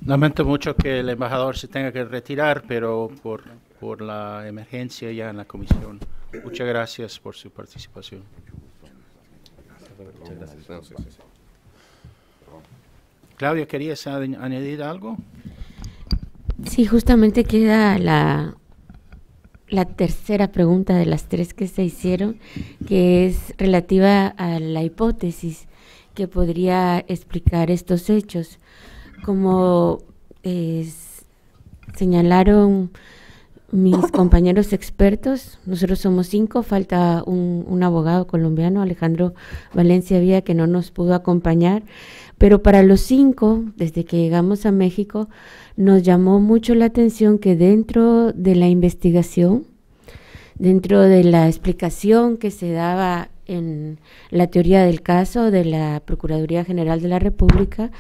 Lamento mucho que el embajador se tenga que retirar, pero por, por la emergencia ya en la comisión. Muchas gracias por su participación. claudio Claudia, ¿querías añadir algo? Sí, justamente queda la la tercera pregunta de las tres que se hicieron, que es relativa a la hipótesis que podría explicar estos hechos. Como eh, señalaron mis compañeros expertos, nosotros somos cinco, falta un, un, abogado colombiano, Alejandro Valencia Vía, que no nos pudo acompañar, pero para los cinco, desde que llegamos a México, nos llamó mucho la atención que dentro de la investigación, dentro de la explicación que se daba en la teoría del caso de la Procuraduría General de la República,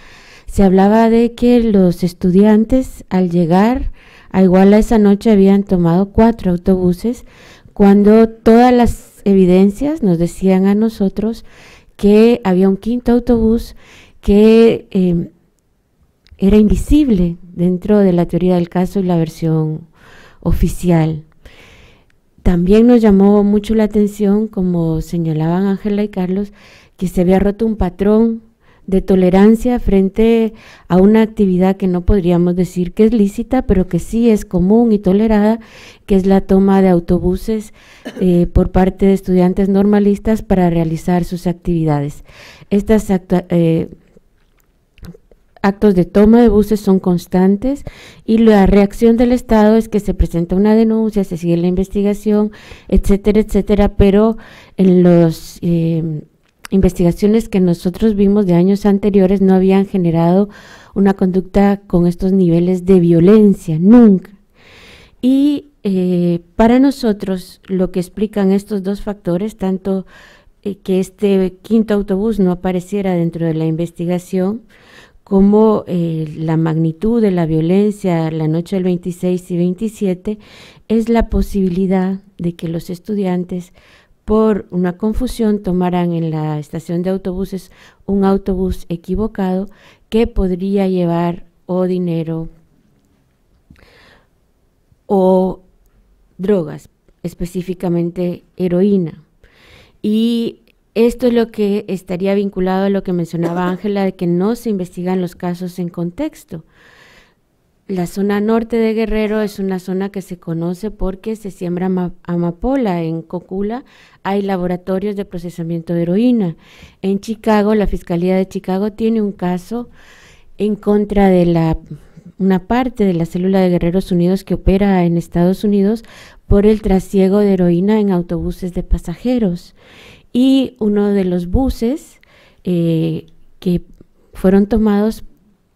se hablaba de que los estudiantes al llegar a Iguala esa noche habían tomado cuatro autobuses cuando todas las evidencias nos decían a nosotros que había un quinto autobús que eh, era invisible dentro de la teoría del caso y la versión oficial. También nos llamó mucho la atención, como señalaban Ángela y Carlos, que se había roto un patrón de tolerancia frente a una actividad que no podríamos decir que es lícita, pero que sí es común y tolerada, que es la toma de autobuses eh, por parte de estudiantes normalistas para realizar sus actividades. Estas eh, actos de toma de buses son constantes y la reacción del Estado es que se presenta una denuncia, se sigue la investigación, etcétera, etcétera, pero en las em, investigaciones que nosotros vimos de años anteriores no habían generado una conducta con estos niveles de violencia, nunca. Y eh, para nosotros lo que explican estos dos factores, tanto eh, que este quinto autobús no apareciera dentro de la investigación, como eh, la magnitud de la violencia la noche del 26 y 27 es la posibilidad de que los estudiantes por una confusión tomaran en la estación de autobuses un autobús equivocado que podría llevar o dinero o drogas, específicamente heroína. Y esto es lo que estaría vinculado a lo que mencionaba Ángela, de que no se investigan los casos en contexto. La zona norte de Guerrero es una zona que se conoce porque se siembra amapola. En Cocula hay laboratorios de procesamiento de heroína. En Chicago, la Fiscalía de Chicago tiene un caso en contra de la una parte de la célula de Guerreros Unidos que opera en Estados Unidos por el trasiego de heroína en autobuses de pasajeros y uno de los buses eh, que fueron tomados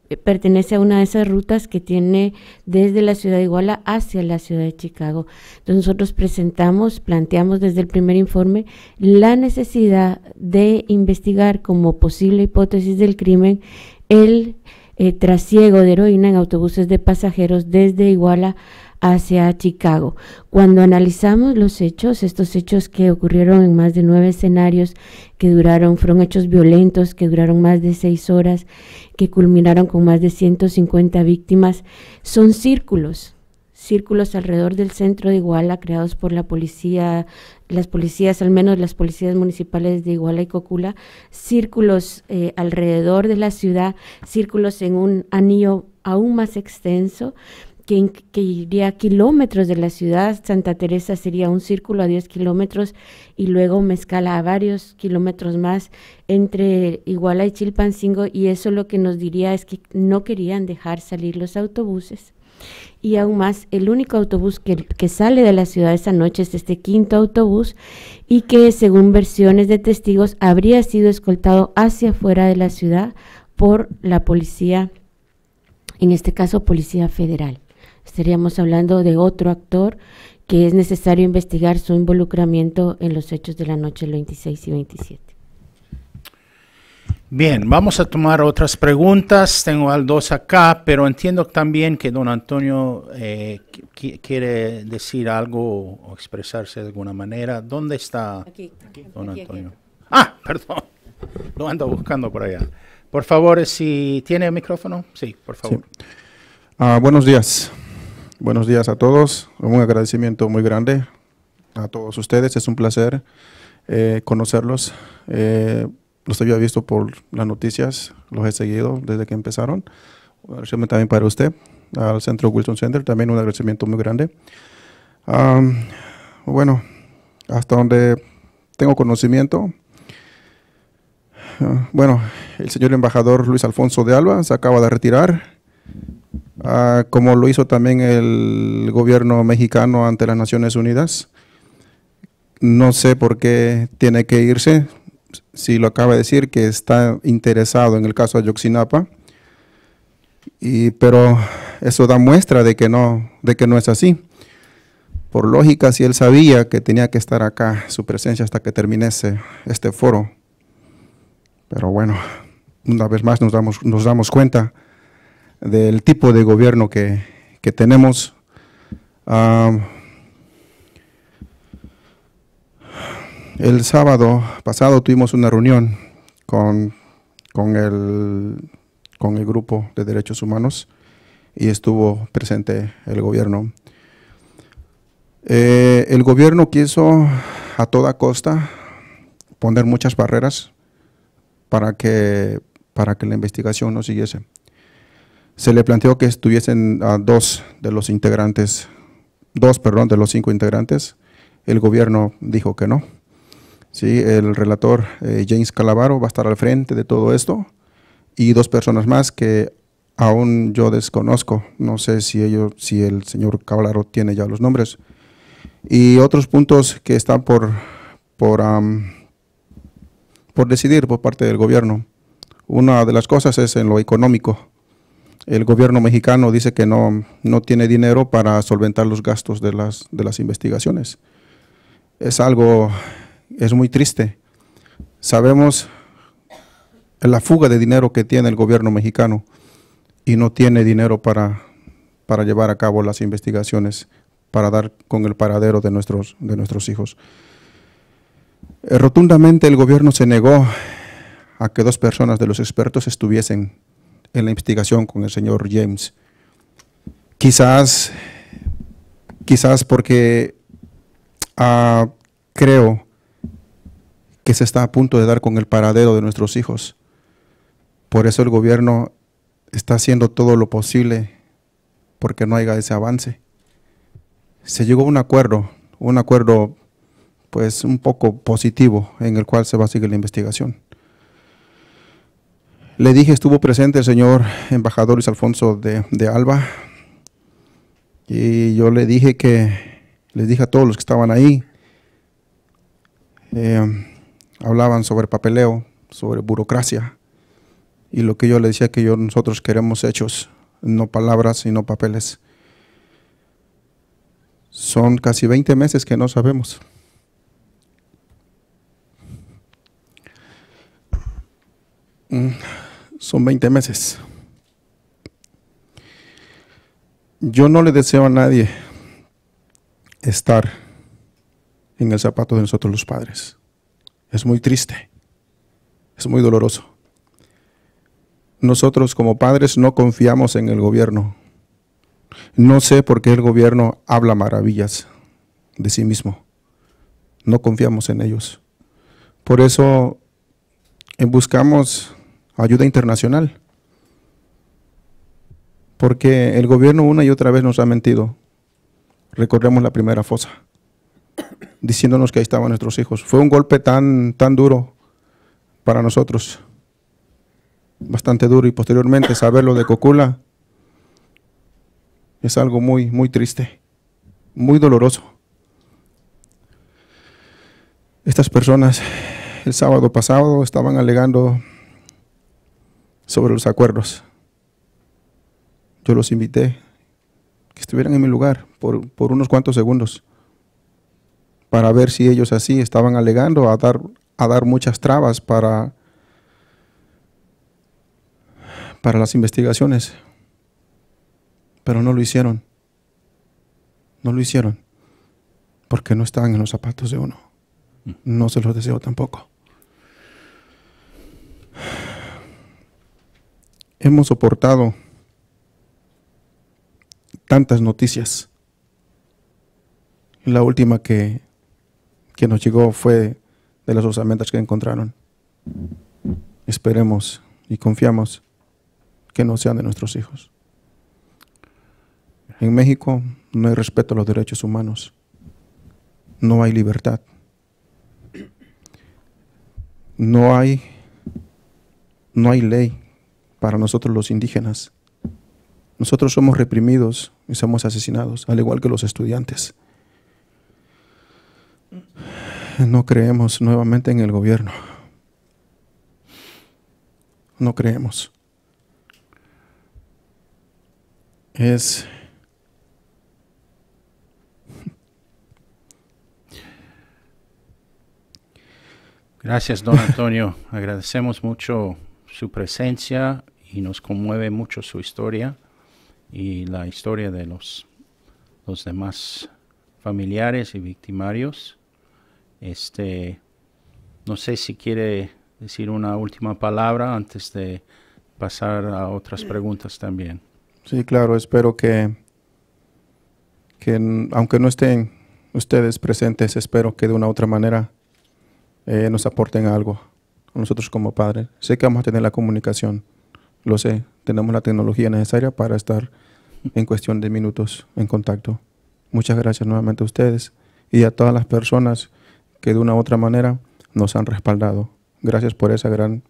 eh, pertenece a una de esas rutas que tiene desde la ciudad de Iguala hacia la ciudad de Chicago. Entonces nosotros presentamos, planteamos desde el primer informe la necesidad de investigar como posible hipótesis del crimen el eh, trasiego de heroína en autobuses de pasajeros desde Iguala hacia Chicago. Cuando analizamos los hechos, estos hechos que ocurrieron en más de nueve escenarios, que duraron, fueron hechos violentos, que duraron más de seis horas, que culminaron con más de 150 víctimas, son círculos, círculos alrededor del centro de Iguala creados por la policía, las policías, al menos las policías municipales de Iguala y Cocula, círculos eh, alrededor de la ciudad, círculos en un anillo aún más extenso que, iría a kilómetros de la ciudad. Santa Teresa sería un círculo a 10 kilómetros y luego Mezcala a varios kilómetros más entre Iguala y Chilpancingo y eso lo que nos diría es que no querían dejar salir los autobuses. Y aún más, el único autobús que, que sale de la ciudad esa noche es este quinto autobús y que, según versiones de testigos, habría sido escoltado hacia afuera de la ciudad por la policía, en este caso policía federal estaríamos hablando de otro actor que es necesario investigar su involucramiento en los hechos de la noche del 26 y 27. Bien, vamos a tomar otras preguntas. Tengo al dos acá, pero entiendo también que don Antonio eh, quiere decir algo o expresarse de alguna manera. ¿Dónde está don Antonio? ah, perdón. Lo ando buscando por allá. Por favor, si tiene el micrófono. Sí, por favor. Ah, buenos días. Buenos días a todos. Un agradecimiento muy grande a todos ustedes. Es un placer eh, conocerlos. Eh, los había visto por las noticias, los he seguido desde que empezaron. Un agradecimiento también para usted, al Centro Wilson Center, también un agradecimiento muy grande. bueno, hasta donde tengo conocimiento, ah, bueno, el señor embajador Luis Alfonso de Alba se acaba de retirar Ah, como lo hizo también el gobierno mexicano ante las Naciones Unidas. No sé por qué tiene que irse, si lo acaba de decir, que está interesado en el caso de Yoxinapa, pero eso da muestra de que, no, de que no es así. Por lógica, si él sabía que tenía que estar acá, su presencia hasta que terminase este foro. Pero bueno, una vez más nos damos, nos damos cuenta del tipo de gobierno que, tenemos. Ah, el sábado pasado tuvimos una reunión con, el, con el grupo de derechos humanos y estuvo presente el gobierno. Eh, el gobierno quiso a toda costa poner muchas barreras para que, para que la investigación no siguiese se le planteó que estuviesen a dos de los integrantes, dos, perdón, de los cinco integrantes. El gobierno dijo que no. Sí, el relator eh, James Calavaro va a estar al frente de todo esto y dos personas más que aún yo desconozco. No sé si, ellos, si el señor Calavaro tiene ya los nombres. Y otros puntos que están por, por, por decidir por parte del gobierno. Una de las cosas es en lo económico el gobierno mexicano dice que no, no tiene dinero para solventar los gastos de las, de las investigaciones. Es algo, es muy triste. Sabemos la fuga de dinero que tiene el gobierno mexicano y no tiene dinero para, para llevar a cabo las investigaciones, para dar con el paradero de nuestros, de nuestros hijos. Eh, rotundamente el gobierno se negó a que dos personas de los expertos estuviesen en la investigación con el señor James. Quizás, quizás porque ah, creo que se está a punto de dar con el paradero de nuestros hijos. Por eso el gobierno está haciendo todo lo posible porque no haya ese avance. Se llegó a un acuerdo, un acuerdo pues un poco positivo en el cual se va a seguir la investigación. Le dije, estuvo presente el señor embajador Luis Alfonso de, Alba. Y yo le dije que, les dije a todos los que estaban ahí, eh, hablaban sobre papeleo, sobre burocracia. Y lo que yo le decía que yo, nosotros queremos hechos, no palabras, sino papeles. Son casi 20 meses que no sabemos. Mm. Son 20 meses. Yo no le deseo a nadie estar en el zapato de nosotros los padres. Es muy triste. Es muy doloroso. Nosotros como padres no confiamos en el gobierno. No sé por qué el gobierno habla maravillas de sí mismo. No confiamos en ellos. Por eso buscamos ayuda internacional. Porque el gobierno una y otra vez nos ha mentido. Recorremos la primera fosa, diciéndonos que ahí estaban nuestros hijos. Fue un golpe tan, tan duro para nosotros, bastante duro. Y posteriormente saberlo de Cocula es algo muy, muy triste, muy doloroso. Estas personas el sábado pasado estaban alegando sobre los acuerdos. Yo los invité que estuvieran en mi lugar por, por unos cuantos segundos para ver si ellos así estaban alegando a dar, a dar muchas trabas para, para las investigaciones. Pero no lo hicieron. No lo hicieron. Porque no estaban en los zapatos de uno. Mm. No se los deseo tampoco. hemos soportado tantas noticias. La última que, que nos llegó fue de las osamentas que encontraron. Esperemos y confiamos que no sean de nuestros hijos. En México no hay respeto a los derechos humanos, no hay libertad, no hay, no hay ley para nosotros los indígenas. Nosotros somos reprimidos y somos asesinados, al igual que los estudiantes. No creemos nuevamente en el gobierno. No creemos. Es Gracias, don Antonio. Agradecemos mucho su presencia y nos conmueve mucho su historia y la historia de los, los demás familiares y victimarios. Este, no sé si quiere decir una última palabra antes de pasar a otras preguntas también. Sí, claro, espero que, que aunque no estén ustedes presentes, espero que de una u otra manera eh, nos aporten algo nosotros como padres. Sé que vamos a tener la comunicación, lo sé. Tenemos la tecnología necesaria para estar en cuestión de minutos en contacto. Muchas gracias nuevamente a ustedes y a todas las personas que de una u otra manera nos han respaldado. Gracias por esa gran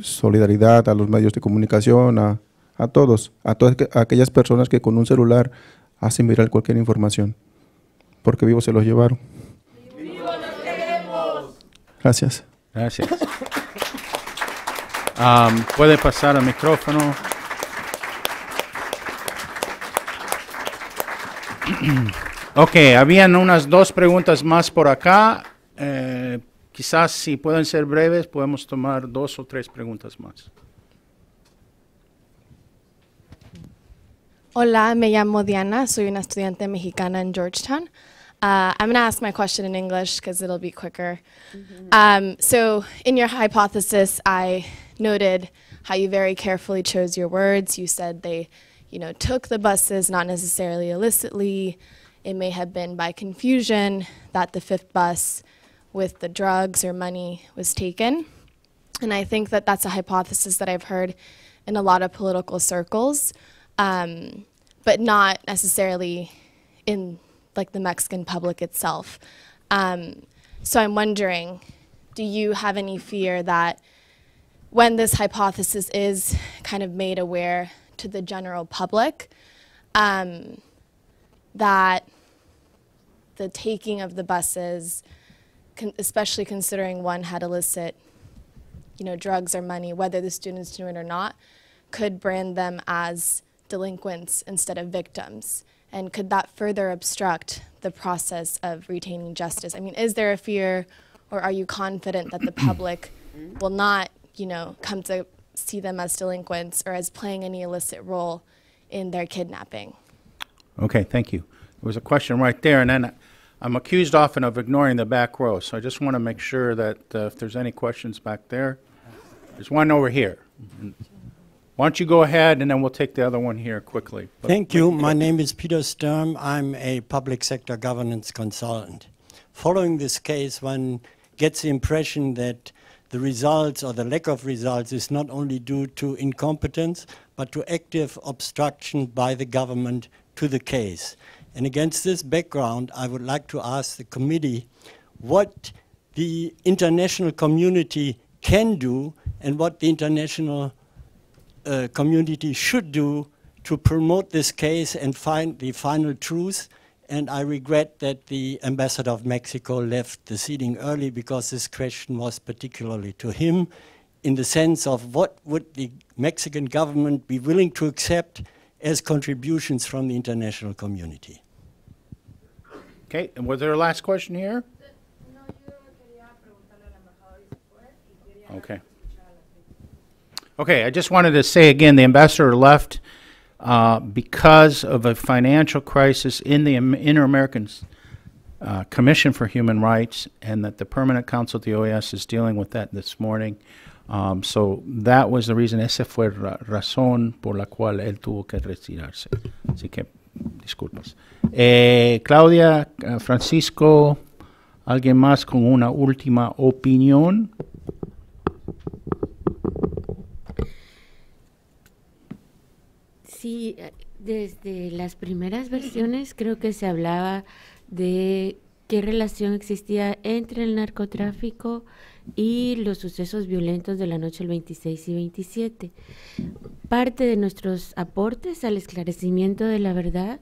solidaridad a los medios de comunicación, a, a todos, a todas aquellas personas que con un celular hacen viral cualquier información, porque vivos se los llevaron. Gracias. Gracias. Um, puede pasar al micrófono. ok, habían unas dos preguntas más por acá. Eh, quizás si pueden ser breves, podemos tomar dos o tres preguntas más. Hola, me llamo Diana. Soy una estudiante mexicana en Georgetown. Uh, I'm going to ask my question in English because it'll be quicker. Mm-hmm. Um, so, in your hypothesis, I noted how you very carefully chose your words. You said they, you know, took the buses not necessarily illicitly. It may have been by confusion that the fifth bus with the drugs or money was taken. And I think that that's a hypothesis that I've heard in a lot of political circles, um, but not necessarily in like the Mexican public itself. Um, so I'm wondering, do you have any fear that when this hypothesis is kind of made aware to the general public, um, that the taking of the buses, con especially considering one had illicit, you know, drugs or money, whether the students knew it or not, could brand them as delinquents instead of victims? And could that further obstruct the process of retaining justice? I mean, is there a fear or are you confident that the public will not you know, come to see them as delinquents or as playing any illicit role in their kidnapping. Okay, thank you. There was a question right there, and then I'm accused often of ignoring the back row, so I just want to make sure that uh, if there's any questions back there, there's one over here. Why don't you go ahead and then we'll take the other one here quickly. But Thank you. My name is Peter Sturm. I'm a public sector governance consultant. Following this case, one gets the impression that the results or the lack of results is not only due to incompetence, but to active obstruction by the government to the case. And against this background, I would like to ask the committee what the international community can do and what the international uh, community should do to promote this case and find the final truth and I regret that the ambassador of Mexico left the seating early because this question was particularly to him in the sense of what would the Mexican government be willing to accept as contributions from the international community. Okay, and was there a last question here? Okay. Okay, I just wanted to say again, the ambassador left uh, because of a financial crisis in the Inter American uh, Commission for Human Rights, and that the Permanent Council of the OAS is dealing with that this morning. Um, so that was the reason, esa fue la razón por la cual él tuvo que retirarse. Así que, disculpas. Eh, Claudia, eh, Francisco, alguien más con una última opinión. Sí, eh, desde las primeras versiones creo que se hablaba de qué relación existía entre el narcotráfico y los sucesos violentos de la noche del 26 y 27. Parte de nuestros aportes al esclarecimiento de la verdad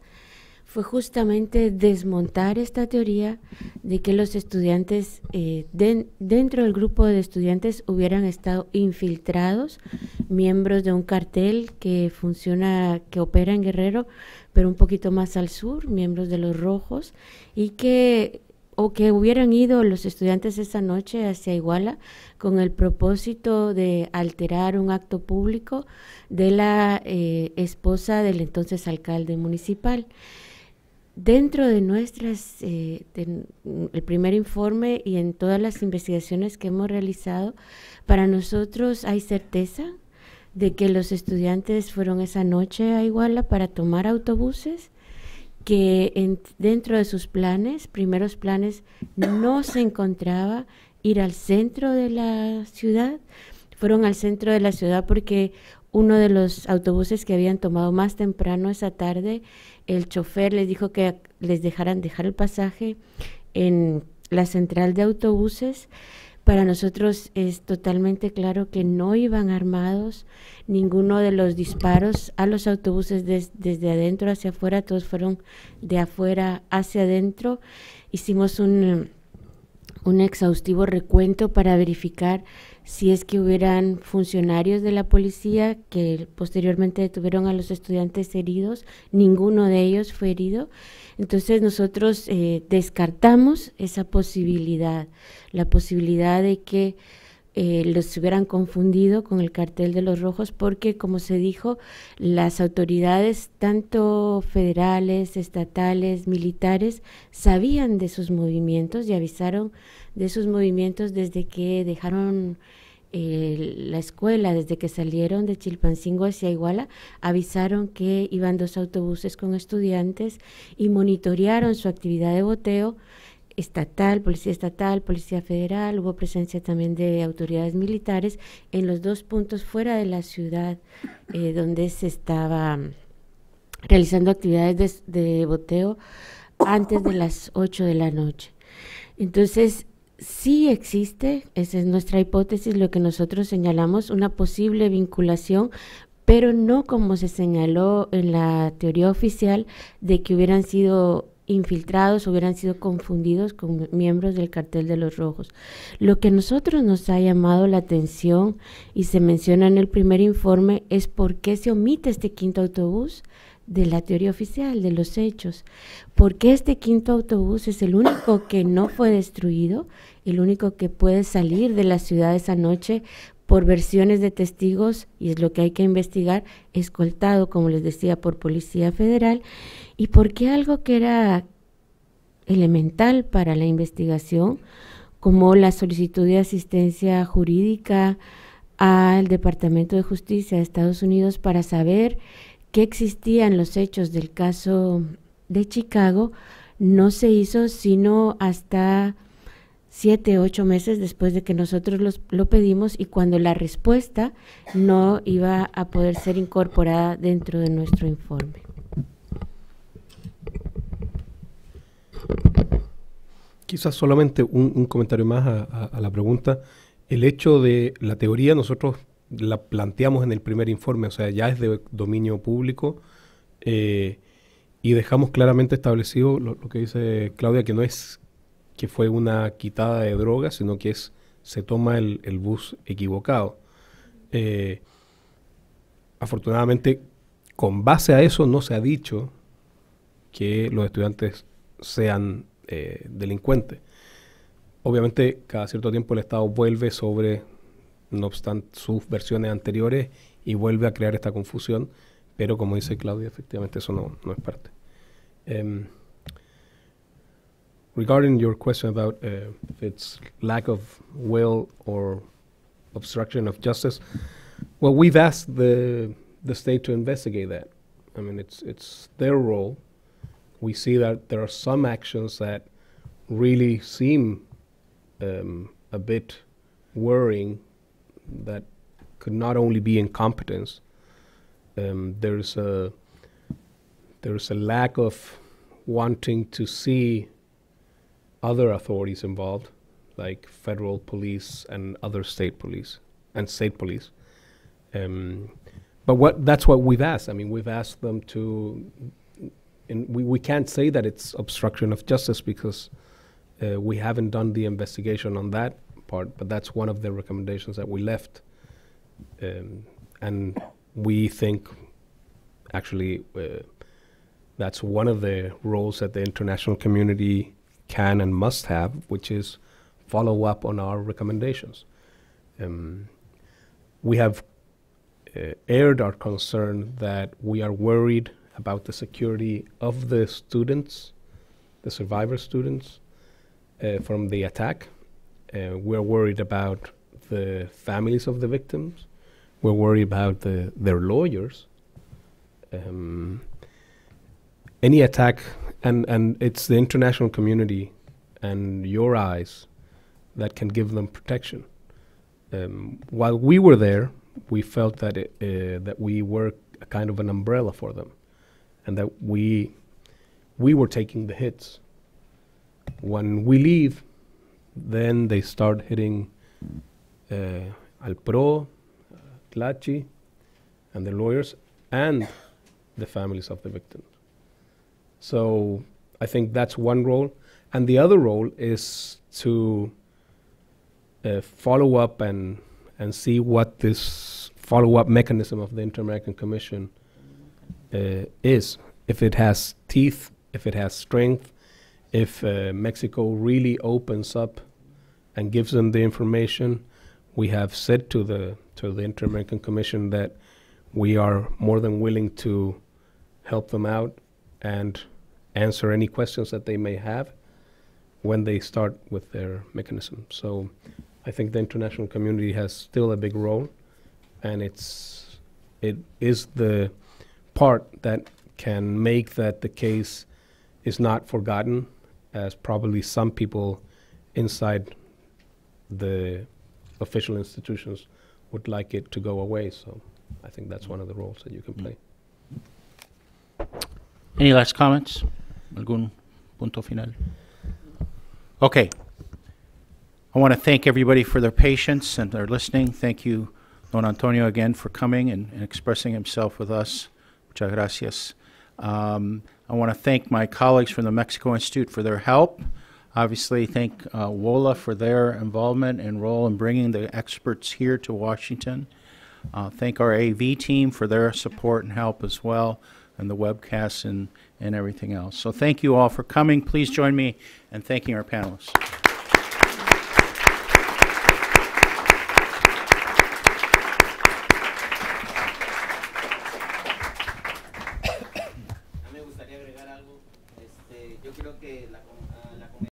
fue justamente desmontar esta teoría de que los estudiantes eh, dentro del grupo de estudiantes hubieran estado infiltrados, miembros de un cartel que funciona, que opera en Guerrero, pero un poquito más al sur, miembros de los rojos, y que o que hubieran ido los estudiantes esa noche hacia Iguala con el propósito de alterar un acto público de la eh, esposa del entonces alcalde municipal. Dentro de nuestras, eh, el primer informe y en todas las investigaciones que hemos realizado, para nosotros hay certeza de que los estudiantes fueron esa noche a Iguala para tomar autobuses, que dentro de sus planes, primeros planes, no se encontraba ir al centro de la ciudad, fueron al centro de la ciudad porque uno de los autobuses que habían tomado más temprano esa tarde, el chofer les dijo que les dejaran dejar el pasaje en la central de autobuses. Para nosotros es totalmente claro que no iban armados, ninguno de los disparos a los autobuses desde adentro hacia afuera, todos fueron de afuera hacia adentro. Hicimos un, un exhaustivo recuento para verificar si es que hubieran funcionarios de la policía que posteriormente detuvieron a los estudiantes heridos, ninguno de ellos fue herido. Entonces nosotros eh, descartamos esa posibilidad, la posibilidad de que eh, los hubieran confundido con el cartel de los rojos porque, como se dijo, las autoridades, tanto federales, estatales, militares, sabían de sus movimientos y avisaron de sus movimientos desde que dejaron eh, la escuela, desde que salieron de Chilpancingo hacia Iguala, avisaron que iban dos autobuses con estudiantes y monitorearon su actividad de boteo estatal, policía estatal, policía federal, hubo presencia también de autoridades militares en los dos puntos fuera de la ciudad eh, donde se estaba mm, realizando actividades de, de, boteo antes de las 8 de la noche. Entonces, sí existe, esa es nuestra hipótesis, lo que nosotros señalamos, una posible vinculación, pero no como se señaló en la teoría oficial de que hubieran sido infiltrados hubieran sido confundidos con miembros del cartel de los rojos. Lo que a nosotros nos ha llamado la atención y se menciona en el primer informe es por qué se omite este quinto autobús de la teoría oficial, de los hechos. Porque este quinto autobús es el único que no fue destruido, el único que puede salir de la ciudad esa noche por versiones de testigos, y es lo que hay que investigar, escoltado, como les decía, por Policía Federal? ¿Y por qué algo que era elemental para la investigación, como la solicitud de asistencia jurídica al Departamento de Justicia de Estados Unidos para saber qué existían los hechos del caso de Chicago, no se hizo sino hasta siete, ocho meses después de que nosotros lo pedimos y cuando la respuesta no iba a poder ser incorporada dentro de nuestro informe. Quizás solamente un, comentario más a, la pregunta. El hecho de la teoría nosotros la planteamos en el primer informe, o sea, ya es de dominio público eh, y dejamos claramente establecido lo, que dice Claudia, que no es que fue una quitada de drogas, sino que es se toma el, bus equivocado. Eh, afortunadamente, con base a eso no se ha dicho que los estudiantes sean eh, delincuentes. Obviamente, cada cierto tiempo el Estado vuelve sobre, no obstante, sus versiones anteriores y vuelve a crear esta confusión, pero como dice Claudia, efectivamente eso no, es parte. Em, regarding your question about eh, it's lack of will or obstruction of justice, well, we've asked the the state to investigate that. I mean, it's it's their role we see that there are some actions that really seem um, a bit worrying that could not only be incompetence. Um, there's a there's a lack of wanting to see other authorities involved, like federal police and other state police and state police. Um, but what that's what we've asked. I mean, we've asked them to and we, we can't say that it's obstruction of justice because uh, we haven't done the investigation on that part, but that's one of the recommendations that we left. Um, and we think actually uh, that's one of the roles that the international community can and must have, which is follow up on our recommendations. Um, we have uh, aired our concern that we are worried about the security of the students, the survivor students uh, from the attack. Uh, we're worried about the families of the victims. We're worried about the, their lawyers. Um, any attack, and, and it's the international community and your eyes that can give them protection. Um, while we were there, we felt that it, uh, that we were a kind of an umbrella for them and that we we were taking the hits. When we leave, then they start hitting uh, Alpro, Tlachi, and the lawyers and the families of the victims. So I think that's one role. And the other role is to uh, follow up and, and see what this follow up mechanism of the Inter American Commission uh, is. If it has teeth, if it has strength, if uh, Mexico really opens up and gives them the information, we have said to the to the Inter American Commission that we are more than willing to help them out and answer any questions that they may have when they start with their mechanism. So I think the international community has still a big role and it's it is the part that can make that the case is not forgotten, as probably some people inside the official institutions would like it to go away. So I think that's one of the roles that you can mm. play. Any last comments? Algún punto final? Okay. I want to thank everybody for their patience and their listening. Thank you, Don Antonio, again for coming and, and expressing himself with us. Muchas gracias. Um, I want to thank my colleagues from the Mexico Institute for their help. Obviously, thank uh, WOLA for their involvement and role in bringing the experts here to Washington. Uh, thank our AV team for their support and help as well, and the webcasts and, and everything else. So, thank you all for coming. Please join me in thanking our panelists.